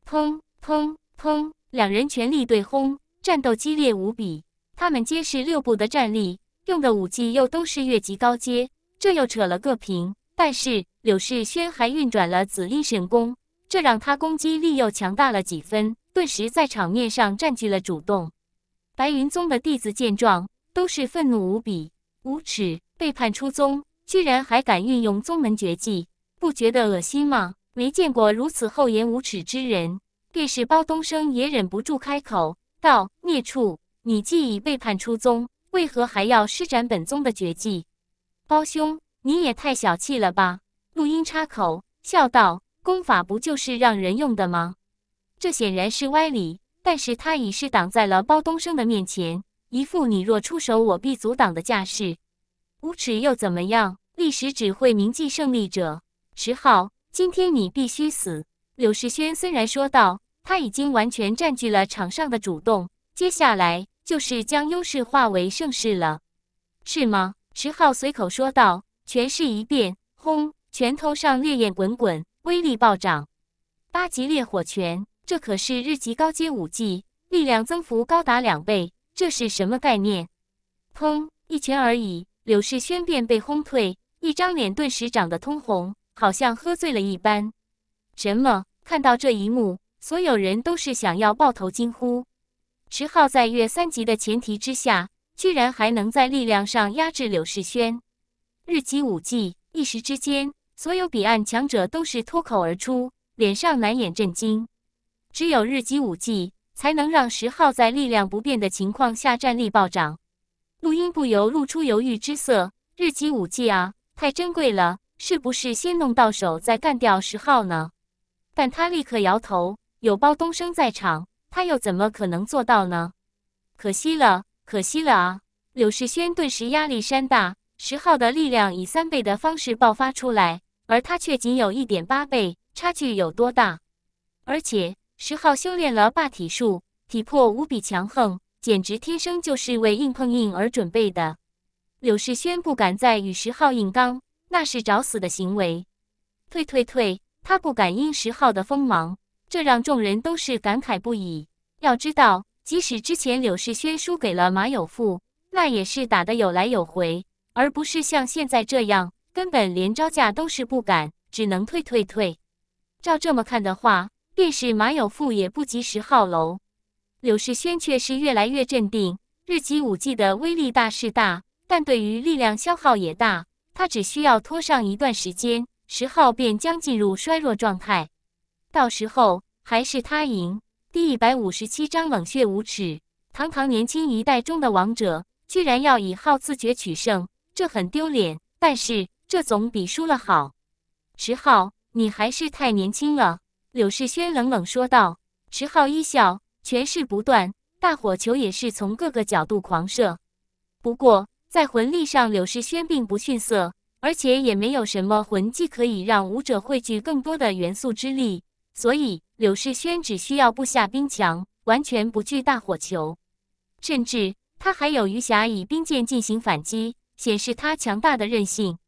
砰砰砰！两人全力对轰，战斗激烈无比。他们皆是六部的战力，用的武技又都是越级高阶，这又扯了个平。但是。柳世轩还运转了紫力神功，这让他攻击力又强大了几分，顿时在场面上占据了主动。白云宗的弟子见状，都是愤怒无比：无耻，背叛出宗，居然还敢运用宗门绝技，不觉得恶心吗？没见过如此厚颜无耻之人。便是包东升也忍不住开口道：“孽畜，你既已背叛出宗，为何还要施展本宗的绝技？包兄，你也太小气了吧！”录音插口笑道：“功法不就是让人用的吗？这显然是歪理，但是他已是挡在了包东升的面前，一副你若出手，我必阻挡的架势。无耻又怎么样？历史只会铭记胜利者。”十浩，今天你必须死！柳世轩虽然说道，他已经完全占据了场上的主动，接下来就是将优势化为胜势了，是吗？十浩随口说道，全势一变，轰！拳头上烈焰滚滚，威力暴涨。八级烈火拳，这可是日级高阶武技，力量增幅高达两倍，这是什么概念？砰！一拳而已，柳世轩便被轰退，一张脸顿时涨得通红，好像喝醉了一般。什么？看到这一幕，所有人都是想要抱头惊呼。池浩在越三级的前提之下，居然还能在力量上压制柳世轩，日级武技，一时之间。所有彼岸强者都是脱口而出，脸上难掩震惊。只有日级武技才能让十号在力量不变的情况下战力暴涨。陆英不由露出犹豫之色：“日级武技啊，太珍贵了，是不是先弄到手再干掉十号呢？”但他立刻摇头：“有包东升在场，他又怎么可能做到呢？”可惜了，可惜了啊！柳世轩顿时压力山大。十号的力量以三倍的方式爆发出来。而他却仅有一点八倍，差距有多大？而且石浩修炼了霸体术，体魄无比强横，简直天生就是为硬碰硬而准备的。柳世轩不敢再与石浩硬刚，那是找死的行为。退退退！他不敢因石浩的锋芒，这让众人都是感慨不已。要知道，即使之前柳世轩输给了马有富，那也是打得有来有回，而不是像现在这样。根本连招架都是不敢，只能退退退。照这么看的话，便是马有富也不及十号楼。柳世轩却是越来越镇定。日级武技的威力大是大，但对于力量消耗也大。他只需要拖上一段时间，十号便将进入衰弱状态。到时候还是他赢。第一百五十七章冷血无耻，堂堂年轻一代中的王者，居然要以号自觉取胜，这很丢脸。但是。这总比输了好。池浩，你还是太年轻了。”柳世轩冷冷说道。池浩一笑，权势不断，大火球也是从各个角度狂射。不过，在魂力上，柳世轩并不逊色，而且也没有什么魂技可以让武者汇聚更多的元素之力，所以柳世轩只需要布下冰墙，完全不惧大火球。甚至他还有余暇以冰剑进行反击，显示他强大的韧性。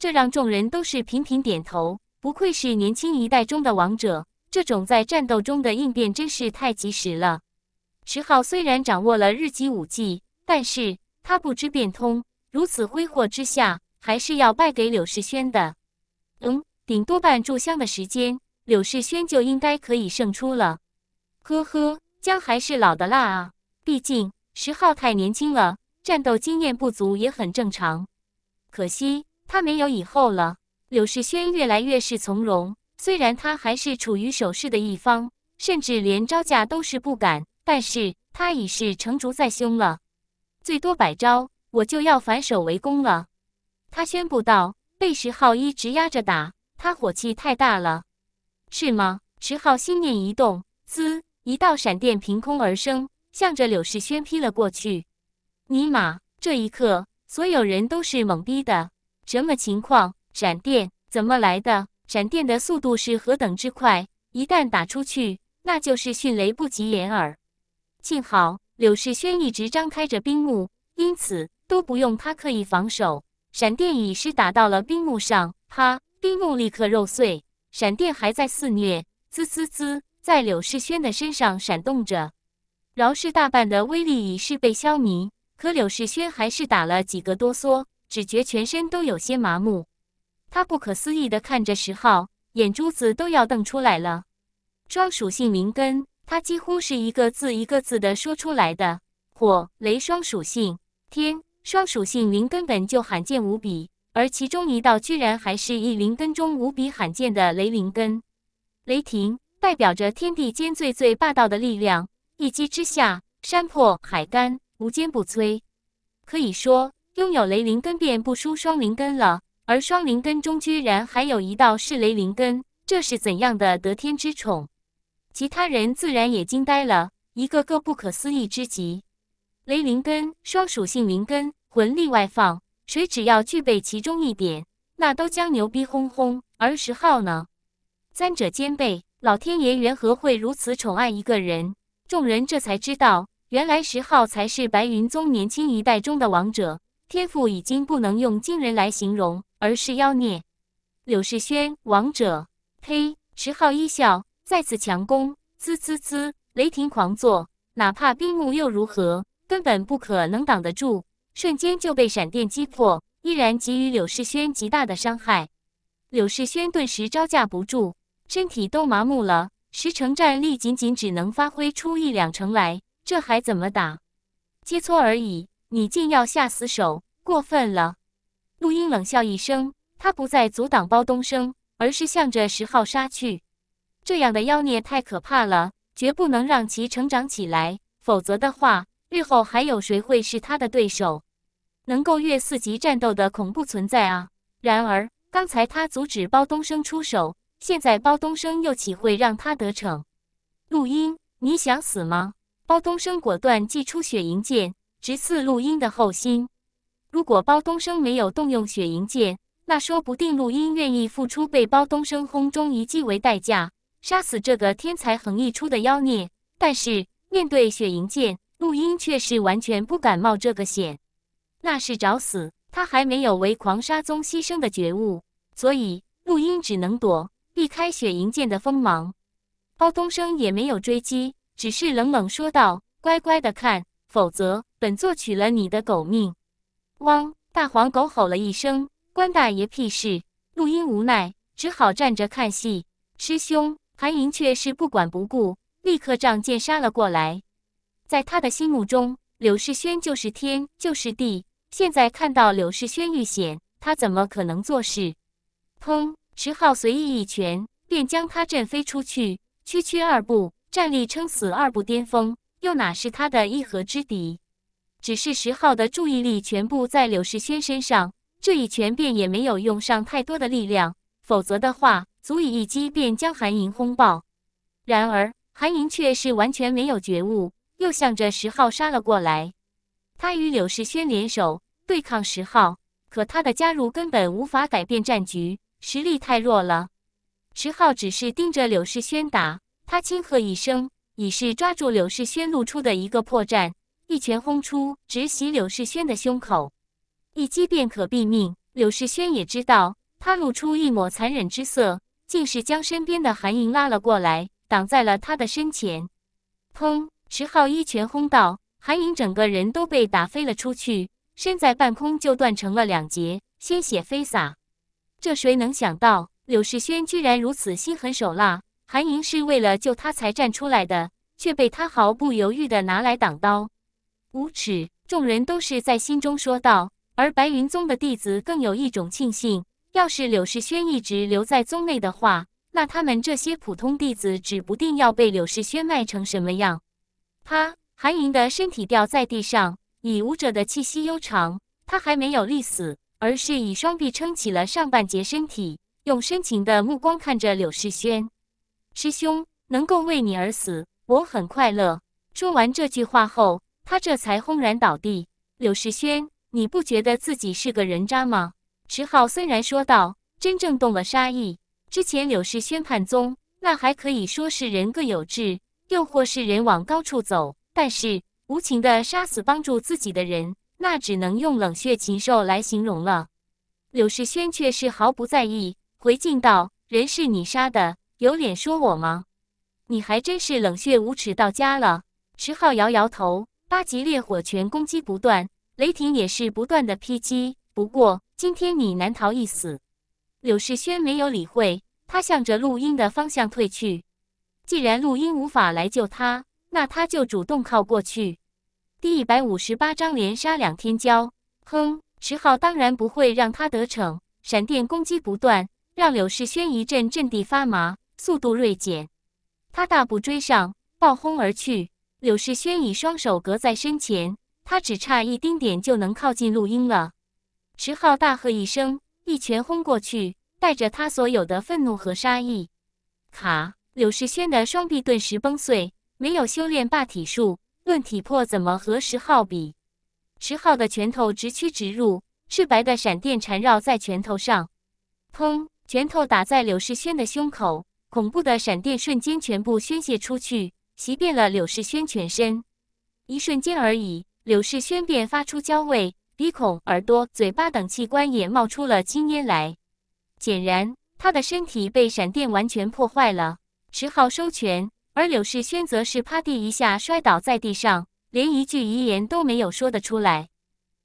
这让众人都是频频点头，不愧是年轻一代中的王者，这种在战斗中的应变真是太及时了。石浩虽然掌握了日级武技，但是他不知变通，如此挥霍之下，还是要败给柳世轩的。嗯，顶多半炷香的时间，柳世轩就应该可以胜出了。呵呵，姜还是老的辣啊，毕竟石浩太年轻了，战斗经验不足也很正常。可惜。他没有以后了。柳世轩越来越是从容，虽然他还是处于守势的一方，甚至连招架都是不敢，但是他已是成竹在胸了。最多百招，我就要反手为攻了。他宣布道。被石浩一直压着打，他火气太大了，是吗？石浩心念一动，滋，一道闪电凭空而生，向着柳世轩劈了过去。尼玛！这一刻，所有人都是懵逼的。什么情况？闪电怎么来的？闪电的速度是何等之快！一旦打出去，那就是迅雷不及掩耳。幸好柳世轩一直张开着冰幕，因此都不用他刻意防守。闪电已是打到了冰幕上，啪！冰幕立刻肉碎。闪电还在肆虐，滋滋滋，在柳世轩的身上闪动着。饶是大半的威力已是被消弭，可柳世轩还是打了几个哆嗦。只觉全身都有些麻木，他不可思议的看着石昊，眼珠子都要瞪出来了。双属性灵根，他几乎是一个字一个字的说出来的。火雷双属性，天双属性灵根本就罕见无比，而其中一道居然还是一灵根中无比罕见的雷灵根。雷霆代表着天地间最最霸道的力量，一击之下，山破海干，无坚不摧。可以说。拥有雷灵根便不输双灵根了，而双灵根中居然还有一道是雷灵根，这是怎样的得天之宠？其他人自然也惊呆了，一个个不可思议之极。雷灵根，双属性灵根，魂力外放，谁只要具备其中一点，那都将牛逼哄哄。而十号呢？三者兼备，老天爷缘何会如此宠爱一个人？众人这才知道，原来十号才是白云宗年轻一代中的王者。天赋已经不能用惊人来形容，而是妖孽。柳世轩，王者。呸！石昊一笑，再次强攻，呲呲呲，雷霆狂作。哪怕冰幕又如何，根本不可能挡得住，瞬间就被闪电击破，依然给予柳世轩极大的伤害。柳世轩顿时招架不住，身体都麻木了，十成战力仅仅只能发挥出一两成来，这还怎么打？切磋而已。你竟要下死手，过分了！陆英冷笑一声，他不再阻挡包东升，而是向着十号杀去。这样的妖孽太可怕了，绝不能让其成长起来，否则的话，日后还有谁会是他的对手？能够越四级战斗的恐怖存在啊！然而刚才他阻止包东升出手，现在包东升又岂会让他得逞？陆英，你想死吗？包东升果断祭出雪银剑。直刺陆英的后心。如果包东升没有动用雪银剑，那说不定陆英愿意付出被包东升轰中一击为代价，杀死这个天才横溢出的妖孽。但是面对雪银剑，陆英却是完全不敢冒这个险，那是找死。他还没有为狂沙宗牺牲的觉悟，所以陆英只能躲，避开雪银剑的锋芒。包东升也没有追击，只是冷冷说道：“乖乖的看。”否则，本座取了你的狗命！汪！大黄狗吼了一声，关大爷屁事。陆英无奈，只好站着看戏。师兄韩云却是不管不顾，立刻仗剑杀了过来。在他的心目中，柳世轩就是天，就是地。现在看到柳世轩遇险，他怎么可能做事？砰！池浩随意一拳，便将他震飞出去。区区二步，战力撑死二步巅峰。又哪是他的一合之敌？只是石浩的注意力全部在柳世轩身上，这一拳便也没有用上太多的力量，否则的话，足以一击便将韩莹轰爆。然而，韩莹却是完全没有觉悟，又向着石浩杀了过来。他与柳世轩联手对抗石浩，可他的加入根本无法改变战局，实力太弱了。石浩只是盯着柳世轩打，他轻喝一声。已是抓住柳世轩露出的一个破绽，一拳轰出，直袭柳世轩的胸口，一击便可毙命。柳世轩也知道，他露出一抹残忍之色，竟是将身边的韩莹拉了过来，挡在了他的身前。砰！池浩一拳轰到，韩莹整个人都被打飞了出去，身在半空就断成了两截，鲜血飞洒。这谁能想到，柳世轩居然如此心狠手辣？韩莹是为了救他才站出来的，却被他毫不犹豫地拿来挡刀，无耻！众人都是在心中说道。而白云宗的弟子更有一种庆幸，要是柳世轩一直留在宗内的话，那他们这些普通弟子指不定要被柳世轩卖成什么样。啪！韩莹的身体掉在地上，以武者的气息悠长，他还没有立死，而是以双臂撑起了上半截身体，用深情的目光看着柳世轩。师兄能够为你而死，我很快乐。说完这句话后，他这才轰然倒地。柳世轩，你不觉得自己是个人渣吗？池浩虽然说道，真正动了杀意之前，柳世轩叛宗，那还可以说是人各有志，又或是人往高处走。但是无情的杀死帮助自己的人，那只能用冷血禽兽来形容了。柳世轩却是毫不在意，回敬道：“人是你杀的。”有脸说我吗？你还真是冷血无耻到家了。池浩摇摇头，八级烈火拳攻击不断，雷霆也是不断的劈击。不过今天你难逃一死。柳世轩没有理会，他向着陆鹰的方向退去。既然陆鹰无法来救他，那他就主动靠过去。第一百五十八章连杀两天骄。哼，池浩当然不会让他得逞。闪电攻击不断，让柳世轩一阵阵地发麻。速度锐减，他大步追上，爆轰而去。柳世轩以双手隔在身前，他只差一丁点就能靠近陆英了。池浩大喝一声，一拳轰过去，带着他所有的愤怒和杀意。卡！柳世轩的双臂顿时崩碎。没有修炼霸体术，论体魄怎么和石浩比？石浩的拳头直驱直入，赤白的闪电缠绕在拳头上。砰！拳头打在柳世轩的胸口。恐怖的闪电瞬间全部宣泄出去，袭遍了柳世轩全身。一瞬间而已，柳世轩便发出焦味，鼻孔、耳朵、嘴巴等器官也冒出了青烟来。显然，他的身体被闪电完全破坏了，只好收拳。而柳世轩则是啪地一下摔倒在地上，连一句遗言都没有说得出来。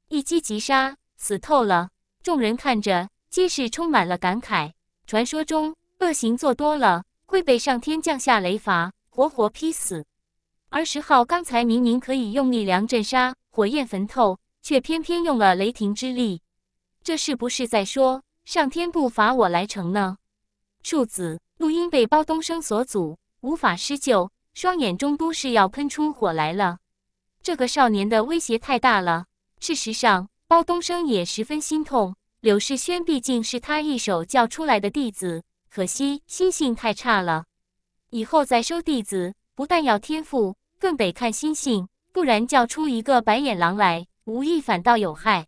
一击即杀，死透了。众人看着，皆是充满了感慨。传说中。恶行做多了会被上天降下雷罚，活活劈死。而石号刚才明明可以用力量震杀火焰坟透，却偏偏用了雷霆之力，这是不是在说上天不罚我来成呢？处子陆英被包东升所阻，无法施救，双眼中都是要喷出火来了。这个少年的威胁太大了。事实上，包东升也十分心痛，柳世轩毕竟是他一手教出来的弟子。可惜心性太差了，以后再收弟子，不但要天赋，更得看心性，不然叫出一个白眼狼来，无意反倒有害。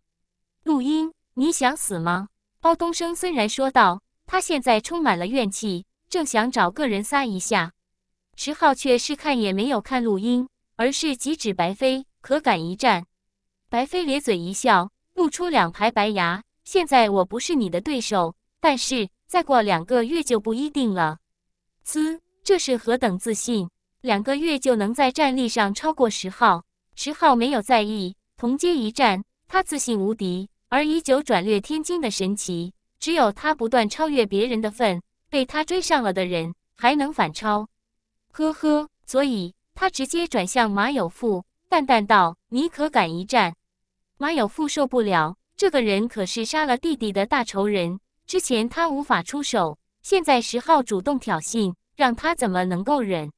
录音，你想死吗？包东升虽然说道，他现在充满了怨气，正想找个人撒一下。迟浩却是看也没有看录音，而是急指白飞，可敢一战？白飞咧嘴一笑，露出两排白牙。现在我不是你的对手。但是再过两个月就不一定了。呲，这是何等自信！两个月就能在战力上超过十号。十号没有在意，同阶一战，他自信无敌。而已久转略天金的神奇，只有他不断超越别人的份。被他追上了的人还能反超？呵呵，所以他直接转向马有富，淡淡道：“你可敢一战？”马有富受不了，这个人可是杀了弟弟的大仇人。之前他无法出手，现在石浩主动挑衅，让他怎么能够忍？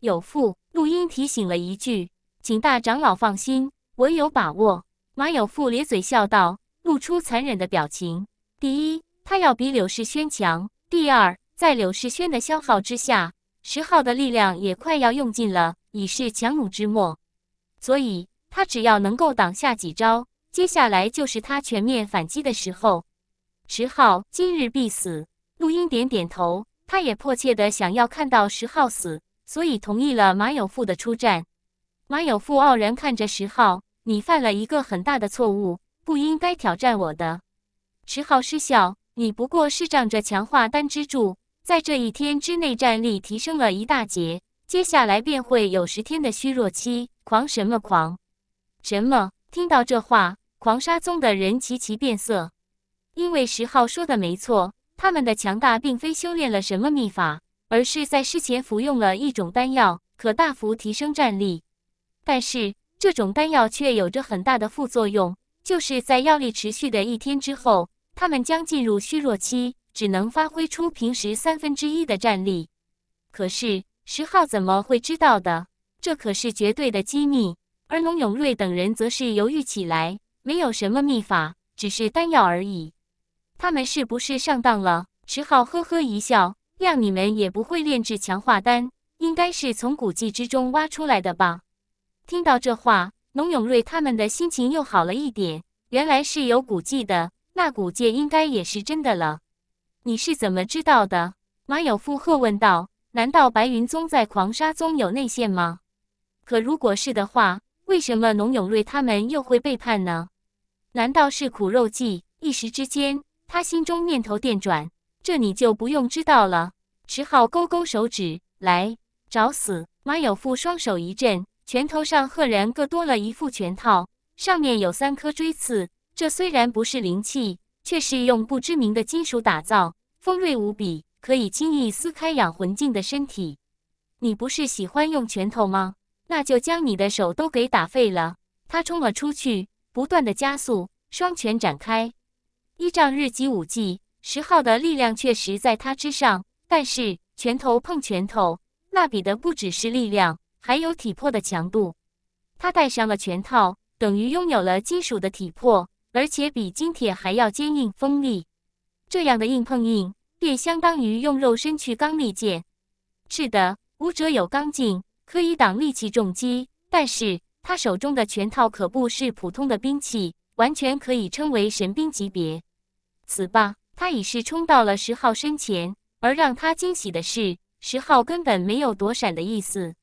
有富陆音提醒了一句：“请大长老放心，我有把握。”马有富咧嘴笑道，露出残忍的表情。第一，他要比柳世轩强；第二，在柳世轩的消耗之下，石浩的力量也快要用尽了，已是强弩之末。所以，他只要能够挡下几招，接下来就是他全面反击的时候。石浩今日必死。陆英点点头，他也迫切的想要看到石浩死，所以同意了马有富的出战。马有富傲然看着石浩：“你犯了一个很大的错误，不应该挑战我的。”石浩失笑：“你不过是仗着强化单支柱，在这一天之内战力提升了一大截，接下来便会有十天的虚弱期。狂什么狂？什么？”听到这话，狂沙宗的人齐齐变色。因为石号说的没错，他们的强大并非修炼了什么秘法，而是在事前服用了一种丹药，可大幅提升战力。但是这种丹药却有着很大的副作用，就是在药力持续的一天之后，他们将进入虚弱期，只能发挥出平时三分之一的战力。可是石号怎么会知道的？这可是绝对的机密。而龙永瑞等人则是犹豫起来，没有什么秘法，只是丹药而已。他们是不是上当了？只浩呵呵一笑，谅你们也不会炼制强化丹，应该是从古迹之中挖出来的吧。听到这话，农永瑞他们的心情又好了一点。原来是有古迹的，那古迹应该也是真的了。你是怎么知道的？马有富喝问道。难道白云宗在狂沙宗有内线吗？可如果是的话，为什么农永瑞他们又会背叛呢？难道是苦肉计？一时之间。他心中念头电转，这你就不用知道了。只好勾勾手指，来找死。马有富双手一震，拳头上赫然各多了一副拳套，上面有三颗锥刺。这虽然不是灵器，却是用不知名的金属打造，锋锐无比，可以轻易撕开养魂镜的身体。你不是喜欢用拳头吗？那就将你的手都给打废了。他冲了出去，不断的加速，双拳展开。依仗日积武技，石号的力量确实在他之上。但是拳头碰拳头，那比的不只是力量，还有体魄的强度。他戴上了拳套，等于拥有了金属的体魄，而且比金铁还要坚硬锋利。这样的硬碰硬，便相当于用肉身去刚力剑。是的，武者有刚劲，可以挡利器重击，但是他手中的拳套可不是普通的兵器。完全可以称为神兵级别，此吧，他已是冲到了十号身前，而让他惊喜的是，十号根本没有躲闪的意思。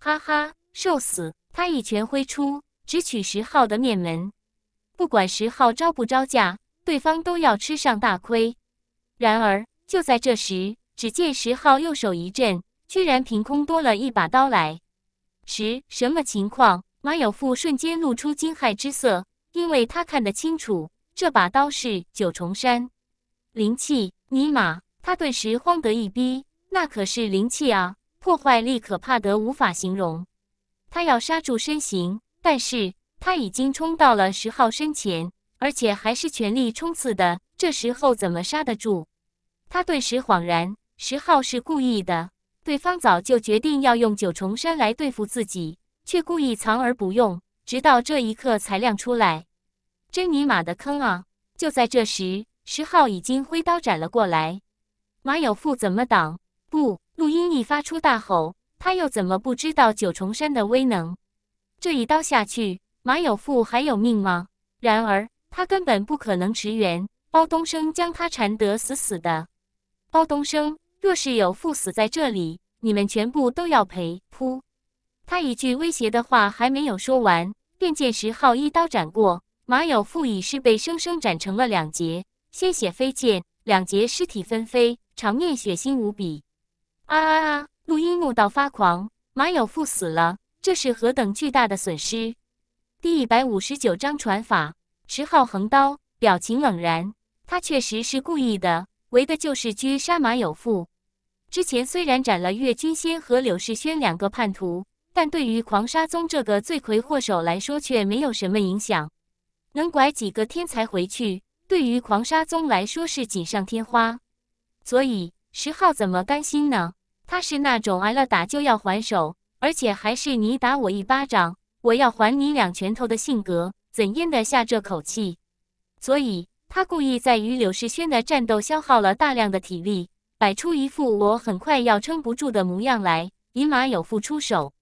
哈哈，受死！他一拳挥出，直取十号的面门。不管十号招不招架，对方都要吃上大亏。然而，就在这时，只见十号右手一震，居然凭空多了一把刀来。十什么情况？马有富瞬间露出惊骇之色。因为他看得清楚，这把刀是九重山灵气。尼玛！他顿时慌得一逼，那可是灵气啊，破坏力可怕得无法形容。他要刹住身形，但是他已经冲到了十号身前，而且还是全力冲刺的，这时候怎么刹得住？他顿时恍然，十号是故意的，对方早就决定要用九重山来对付自己，却故意藏而不用。直到这一刻才亮出来，真尼玛的坑啊！就在这时，石浩已经挥刀斩了过来，马有富怎么挡？不，陆英一发出大吼，他又怎么不知道九重山的威能？这一刀下去，马有富还有命吗？然而他根本不可能驰援，包东升将他缠得死死的。包东升，若是有父死在这里，你们全部都要赔！噗。他一句威胁的话还没有说完，便见石浩一刀斩过，马有富已是被生生斩成了两截，鲜血飞溅，两截尸体纷飞，场面血腥无比。啊啊啊！陆英怒到发狂，马有富死了，这是何等巨大的损失！第一百五十九章传法，石浩横刀，表情冷然，他确实是故意的，为的就是狙杀马有富。之前虽然斩了岳君仙和柳世轩两个叛徒。但对于狂沙宗这个罪魁祸首来说，却没有什么影响。能拐几个天才回去，对于狂沙宗来说是锦上添花。所以，石浩怎么甘心呢？他是那种挨了打就要还手，而且还是你打我一巴掌，我要还你两拳头的性格，怎咽得下这口气？所以，他故意在与柳世轩的战斗消耗了大量的体力，摆出一副我很快要撑不住的模样来，引马有富出手。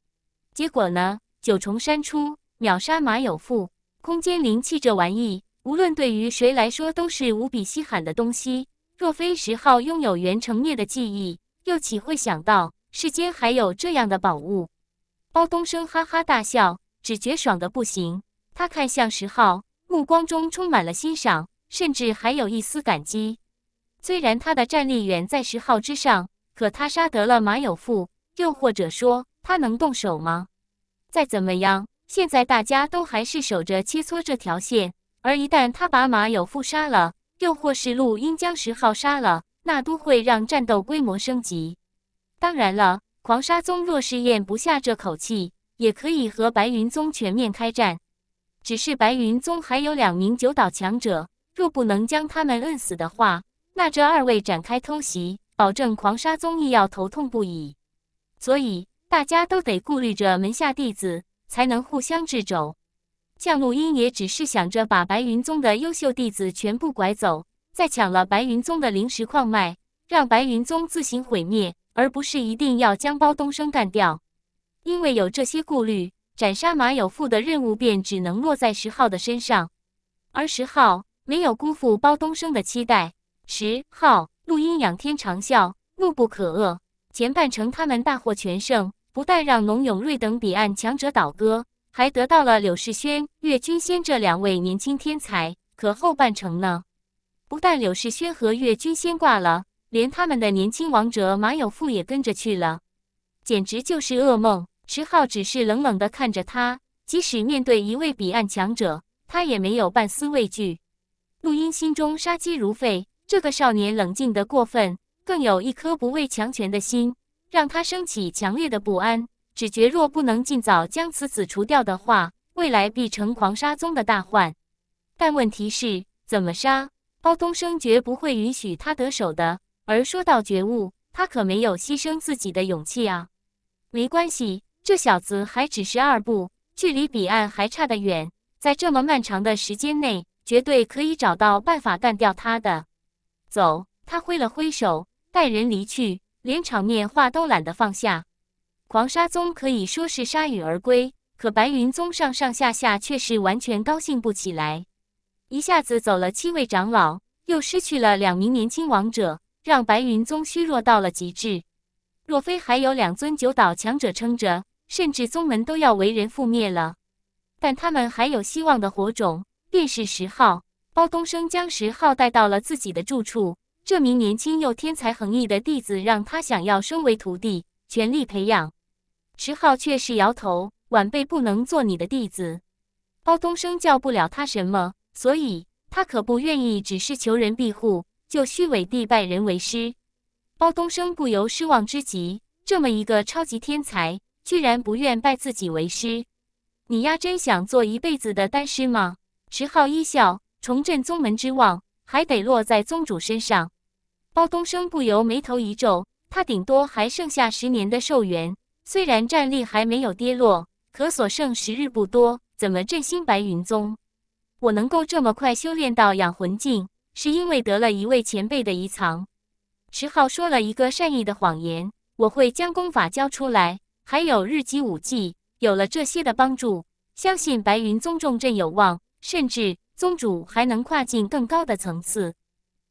结果呢？九重山出，秒杀马有富。空间灵气这玩意，无论对于谁来说，都是无比稀罕的东西。若非石昊拥有元成灭的记忆，又岂会想到世间还有这样的宝物？包东升哈哈大笑，只觉爽的不行。他看向石浩，目光中充满了欣赏，甚至还有一丝感激。虽然他的战力远在石浩之上，可他杀得了马有富，又或者说……他能动手吗？再怎么样，现在大家都还是守着切磋这条线。而一旦他把马有富杀了，又或是陆英将十号杀了，那都会让战斗规模升级。当然了，狂沙宗若是咽不下这口气，也可以和白云宗全面开战。只是白云宗还有两名九岛强者，若不能将他们摁死的话，那这二位展开偷袭，保证狂沙宗亦要头痛不已。所以。大家都得顾虑着门下弟子，才能互相制肘。降路英也只是想着把白云宗的优秀弟子全部拐走，再抢了白云宗的灵石矿脉，让白云宗自行毁灭，而不是一定要将包东升干掉。因为有这些顾虑，斩杀马有富的任务便只能落在石浩的身上。而石浩没有辜负包东升的期待，十号陆英仰天长啸，怒不可遏。前半程他们大获全胜。不但让龙永瑞等彼岸强者倒戈，还得到了柳世轩、岳君仙这两位年轻天才。可后半程呢？不但柳世轩和岳君仙挂了，连他们的年轻王者马有富也跟着去了，简直就是噩梦。石浩只是冷冷的看着他，即使面对一位彼岸强者，他也没有半丝畏惧。陆英心中杀机如沸，这个少年冷静的过分，更有一颗不畏强权的心。让他升起强烈的不安，只觉若不能尽早将此子除掉的话，未来必成狂沙宗的大患。但问题是，怎么杀？包东升绝不会允许他得手的。而说到觉悟，他可没有牺牲自己的勇气啊。没关系，这小子还只是二步，距离彼岸还差得远。在这么漫长的时间内，绝对可以找到办法干掉他的。走，他挥了挥手，带人离去。连场面话都懒得放下，狂沙宗可以说是铩羽而归。可白云宗上上下下却是完全高兴不起来，一下子走了七位长老，又失去了两名年轻王者，让白云宗虚弱到了极致。若非还有两尊九岛强者撑着，甚至宗门都要为人覆灭了。但他们还有希望的火种，便是石昊，包东升将石昊带到了自己的住处。这名年轻又天才横溢的弟子，让他想要收为徒弟，全力培养。池浩却是摇头：“晚辈不能做你的弟子。”包东升教不了他什么，所以他可不愿意只是求人庇护，就虚伪地拜人为师。包东升不由失望之极，这么一个超级天才，居然不愿拜自己为师？你丫真想做一辈子的单师吗？池浩一笑，重振宗门之望。还得落在宗主身上，包东升不由眉头一皱。他顶多还剩下十年的寿元，虽然战力还没有跌落，可所剩时日不多，怎么振兴白云宗？我能够这么快修炼到养魂境，是因为得了一位前辈的遗藏。迟浩说了一个善意的谎言，我会将功法交出来，还有日积武技。有了这些的帮助，相信白云宗重振有望，甚至……宗主还能跨进更高的层次，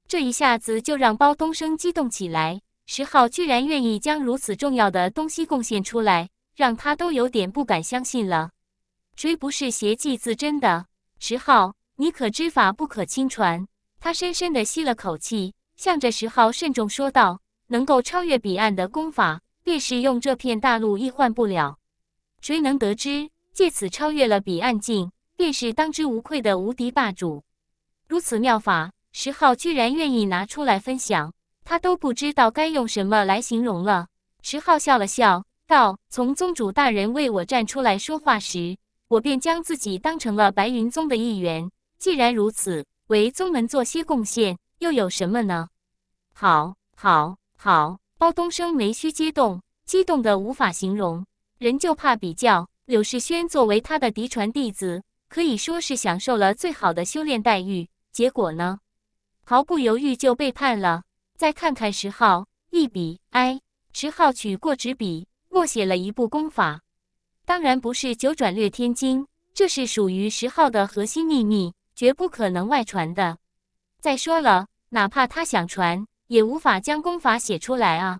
这一下子就让包东升激动起来。石昊居然愿意将如此重要的东西贡献出来，让他都有点不敢相信了。谁不是邪气自珍的？石昊，你可知法不可轻传？他深深地吸了口气，向着石昊慎重说道：“能够超越彼岸的功法，便是用这片大陆亦换不了。谁能得知，借此超越了彼岸境？”便是当之无愧的无敌霸主。如此妙法，石浩居然愿意拿出来分享，他都不知道该用什么来形容了。石浩笑了笑，道：“从宗主大人为我站出来说话时，我便将自己当成了白云宗的一员。既然如此，为宗门做些贡献，又有什么呢？”好，好，好！包东升没须激动，激动的无法形容。人就怕比较，柳世轩作为他的嫡传弟子。可以说是享受了最好的修炼待遇，结果呢，毫不犹豫就背叛了。再看看十号一笔，哎，十号取过纸笔，默写了一部功法，当然不是九转略天经，这是属于十号的核心秘密，绝不可能外传的。再说了，哪怕他想传，也无法将功法写出来啊。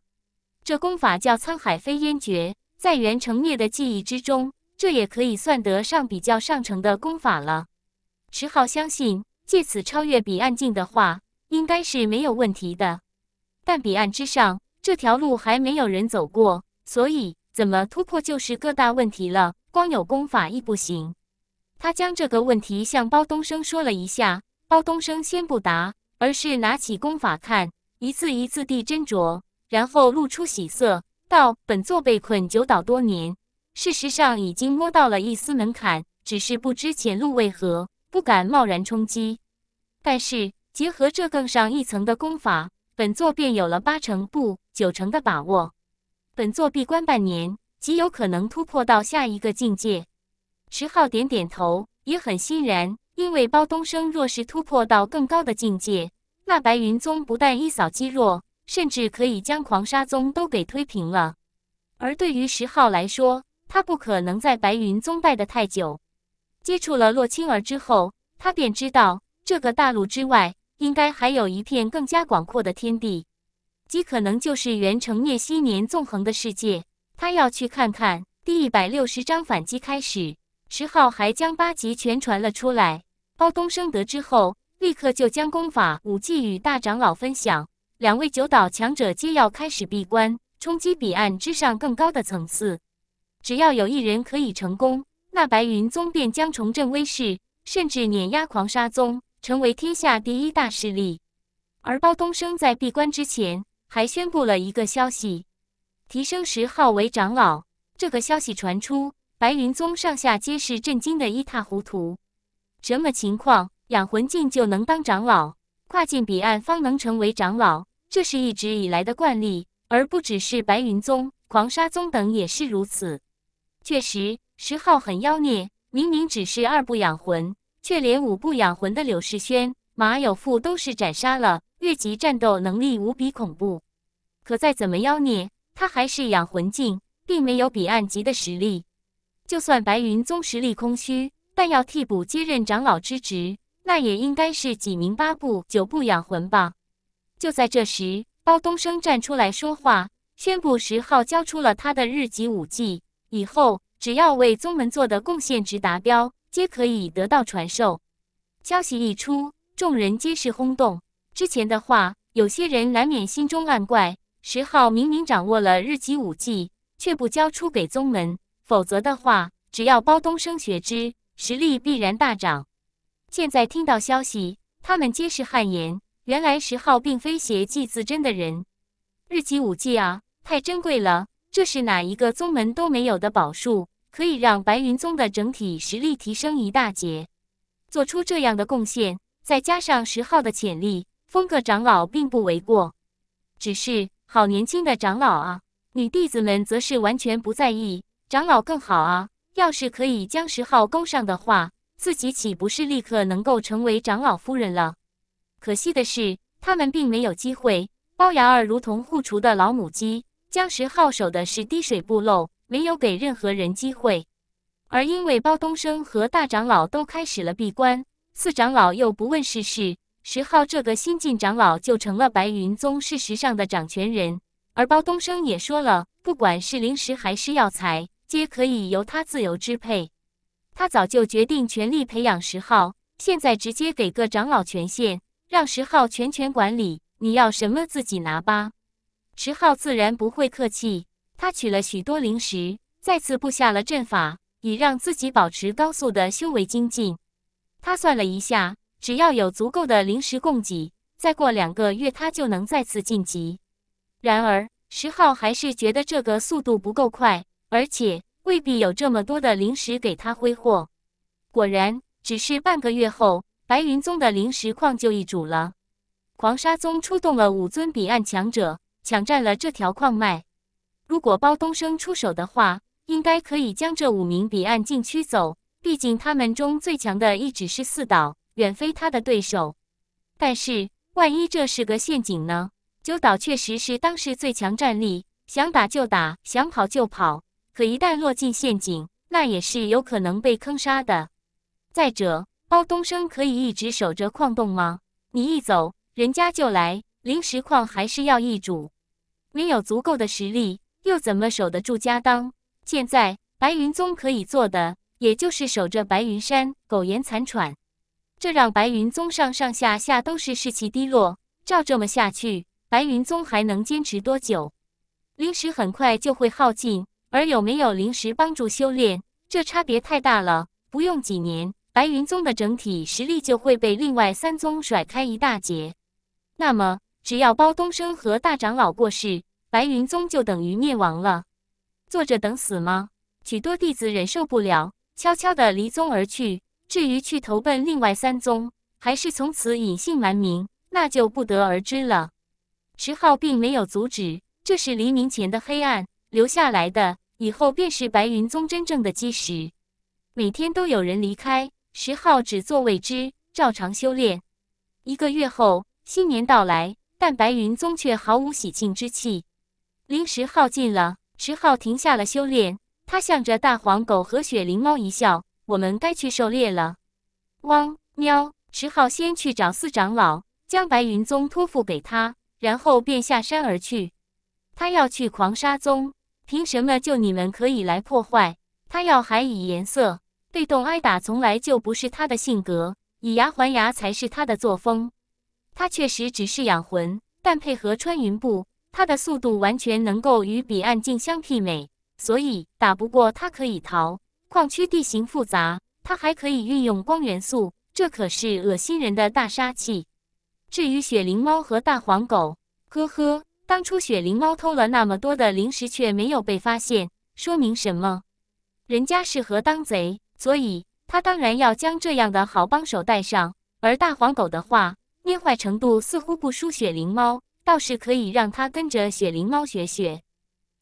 这功法叫沧海飞烟诀，在袁成灭的记忆之中。这也可以算得上比较上乘的功法了。池浩相信，借此超越彼岸境的话，应该是没有问题的。但彼岸之上这条路还没有人走过，所以怎么突破就是各大问题了。光有功法亦不行。他将这个问题向包东升说了一下，包东升先不答，而是拿起功法看，一字一字地斟酌，然后露出喜色，道：“本座被困九岛多年。”事实上已经摸到了一丝门槛，只是不知前路为何，不敢贸然冲击。但是结合这更上一层的功法，本座便有了八成不九成的把握。本座闭关半年，极有可能突破到下一个境界。石浩点点头，也很欣然，因为包东升若是突破到更高的境界，那白云宗不但一扫击落，甚至可以将狂沙宗都给推平了。而对于石浩来说，他不可能在白云宗待的太久，接触了洛青儿之后，他便知道这个大陆之外应该还有一片更加广阔的天地，极可能就是元成灭昔年纵横的世界。他要去看看。第一百六十章反击开始，石浩还将八极全传了出来。包东升得知后，立刻就将功法武技与大长老分享。两位九岛强者皆要开始闭关，冲击彼岸之上更高的层次。只要有一人可以成功，那白云宗便将重振威势，甚至碾压狂沙宗，成为天下第一大势力。而包东升在闭关之前还宣布了一个消息：提升十号为长老。这个消息传出，白云宗上下皆是震惊的一塌糊涂。什么情况？养魂境就能当长老？跨进彼岸方能成为长老？这是一直以来的惯例，而不只是白云宗、狂沙宗等也是如此。确实，十号很妖孽，明明只是二不养魂，却连五不养魂的柳世轩、马有富都是斩杀了，越级战斗能力无比恐怖。可再怎么妖孽，他还是养魂境，并没有彼岸级的实力。就算白云宗实力空虚，但要替补接任长老之职，那也应该是几名八部、九部养魂吧？就在这时，包东升站出来说话，宣布十号交出了他的日级武技。以后只要为宗门做的贡献值达标，皆可以得到传授。消息一出，众人皆是轰动。之前的话，有些人难免心中暗怪：石昊明明掌握了日极武技，却不交出给宗门，否则的话，只要包东升学之，实力必然大涨。现在听到消息，他们皆是汗颜。原来石昊并非邪技自真的人，日籍武技啊，太珍贵了。这是哪一个宗门都没有的宝术，可以让白云宗的整体实力提升一大截，做出这样的贡献。再加上石昊的潜力，封个长老并不为过。只是好年轻的长老啊！女弟子们则是完全不在意，长老更好啊！要是可以将石昊勾上的话，自己岂不是立刻能够成为长老夫人了？可惜的是，他们并没有机会。包牙儿如同护雏的老母鸡。江石号守的是滴水不漏，没有给任何人机会。而因为包东升和大长老都开始了闭关，四长老又不问世事，石号这个新晋长老就成了白云宗事实上的掌权人。而包东升也说了，不管是灵石还是药材，皆可以由他自由支配。他早就决定全力培养石号，现在直接给个长老权限，让石号全权管理。你要什么自己拿吧。石浩自然不会客气，他取了许多灵石，再次布下了阵法，以让自己保持高速的修为精进。他算了一下，只要有足够的灵石供给，再过两个月他就能再次晋级。然而，石浩还是觉得这个速度不够快，而且未必有这么多的灵石给他挥霍。果然，只是半个月后，白云宗的灵石矿就易主了。狂沙宗出动了五尊彼岸强者。抢占了这条矿脉，如果包东升出手的话，应该可以将这五名彼岸禁区走。毕竟他们中最强的一只是四岛，远非他的对手。但是万一这是个陷阱呢？九岛确实是当时最强战力，想打就打，想跑就跑。可一旦落进陷阱，那也是有可能被坑杀的。再者，包东升可以一直守着矿洞吗？你一走，人家就来。灵石矿还是要易主，没有足够的实力，又怎么守得住家当？现在白云宗可以做的，也就是守着白云山苟延残喘，这让白云宗上上下下都是士气低落。照这么下去，白云宗还能坚持多久？灵石很快就会耗尽，而有没有灵石帮助修炼，这差别太大了。不用几年，白云宗的整体实力就会被另外三宗甩开一大截。那么。只要包东升和大长老过世，白云宗就等于灭亡了。坐着等死吗？许多弟子忍受不了，悄悄的离宗而去。至于去投奔另外三宗，还是从此隐姓埋名，那就不得而知了。石浩并没有阻止，这是黎明前的黑暗留下来的，以后便是白云宗真正的基石。每天都有人离开，石浩只做未知，照常修炼。一个月后，新年到来。但白云宗却毫无喜庆之气，灵石耗尽了，迟浩停下了修炼。他向着大黄狗和雪灵猫一笑：“我们该去狩猎了。”汪喵！迟浩先去找四长老，将白云宗托付给他，然后便下山而去。他要去狂沙宗，凭什么就你们可以来破坏？他要还以颜色，被动挨打从来就不是他的性格，以牙还牙才是他的作风。他确实只是养魂，但配合穿云步，他的速度完全能够与彼岸镜相媲美。所以打不过他可以逃。矿区地形复杂，他还可以运用光元素，这可是恶心人的大杀器。至于雪灵猫和大黄狗，呵呵，当初雪灵猫偷了那么多的零食却没有被发现，说明什么？人家是合当贼，所以他当然要将这样的好帮手带上。而大黄狗的话，捏坏程度似乎不输雪灵猫，倒是可以让他跟着雪灵猫学学。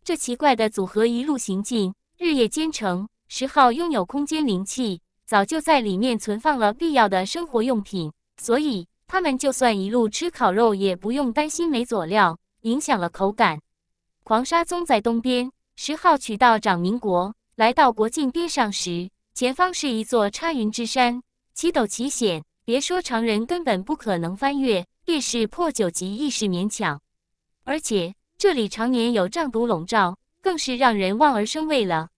这奇怪的组合一路行进，日夜兼程。十号拥有空间灵气，早就在里面存放了必要的生活用品，所以他们就算一路吃烤肉，也不用担心没佐料影响了口感。狂沙宗在东边，十号取道长明国，来到国境边上时，前方是一座插云之山，奇陡奇险。别说常人根本不可能翻越，越是破九级，亦是勉强。而且这里常年有瘴毒笼罩，更是让人望而生畏了。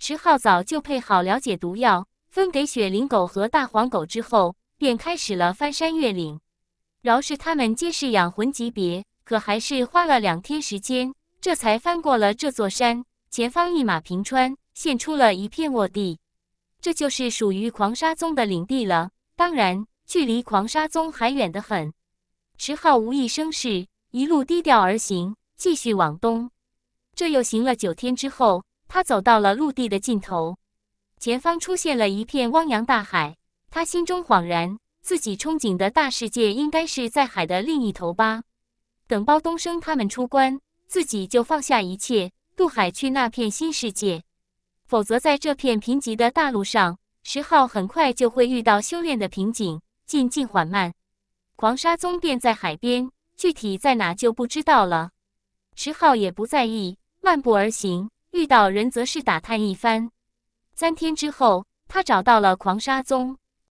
迟浩早就配好了解毒药，分给雪灵狗和大黄狗之后，便开始了翻山越岭。饶是他们皆是养魂级别，可还是花了两天时间，这才翻过了这座山。前方一马平川，现出了一片沃地，这就是属于狂沙宗的领地了。当然，距离狂沙宗还远得很。池浩无意生事，一路低调而行，继续往东。这又行了九天之后，他走到了陆地的尽头，前方出现了一片汪洋大海。他心中恍然，自己憧憬的大世界应该是在海的另一头吧。等包东升他们出关，自己就放下一切，渡海去那片新世界。否则，在这片贫瘠的大陆上。石浩很快就会遇到修炼的瓶颈，进进缓慢。狂沙宗便在海边，具体在哪就不知道了。石浩也不在意，漫步而行，遇到人则是打探一番。三天之后，他找到了狂沙宗。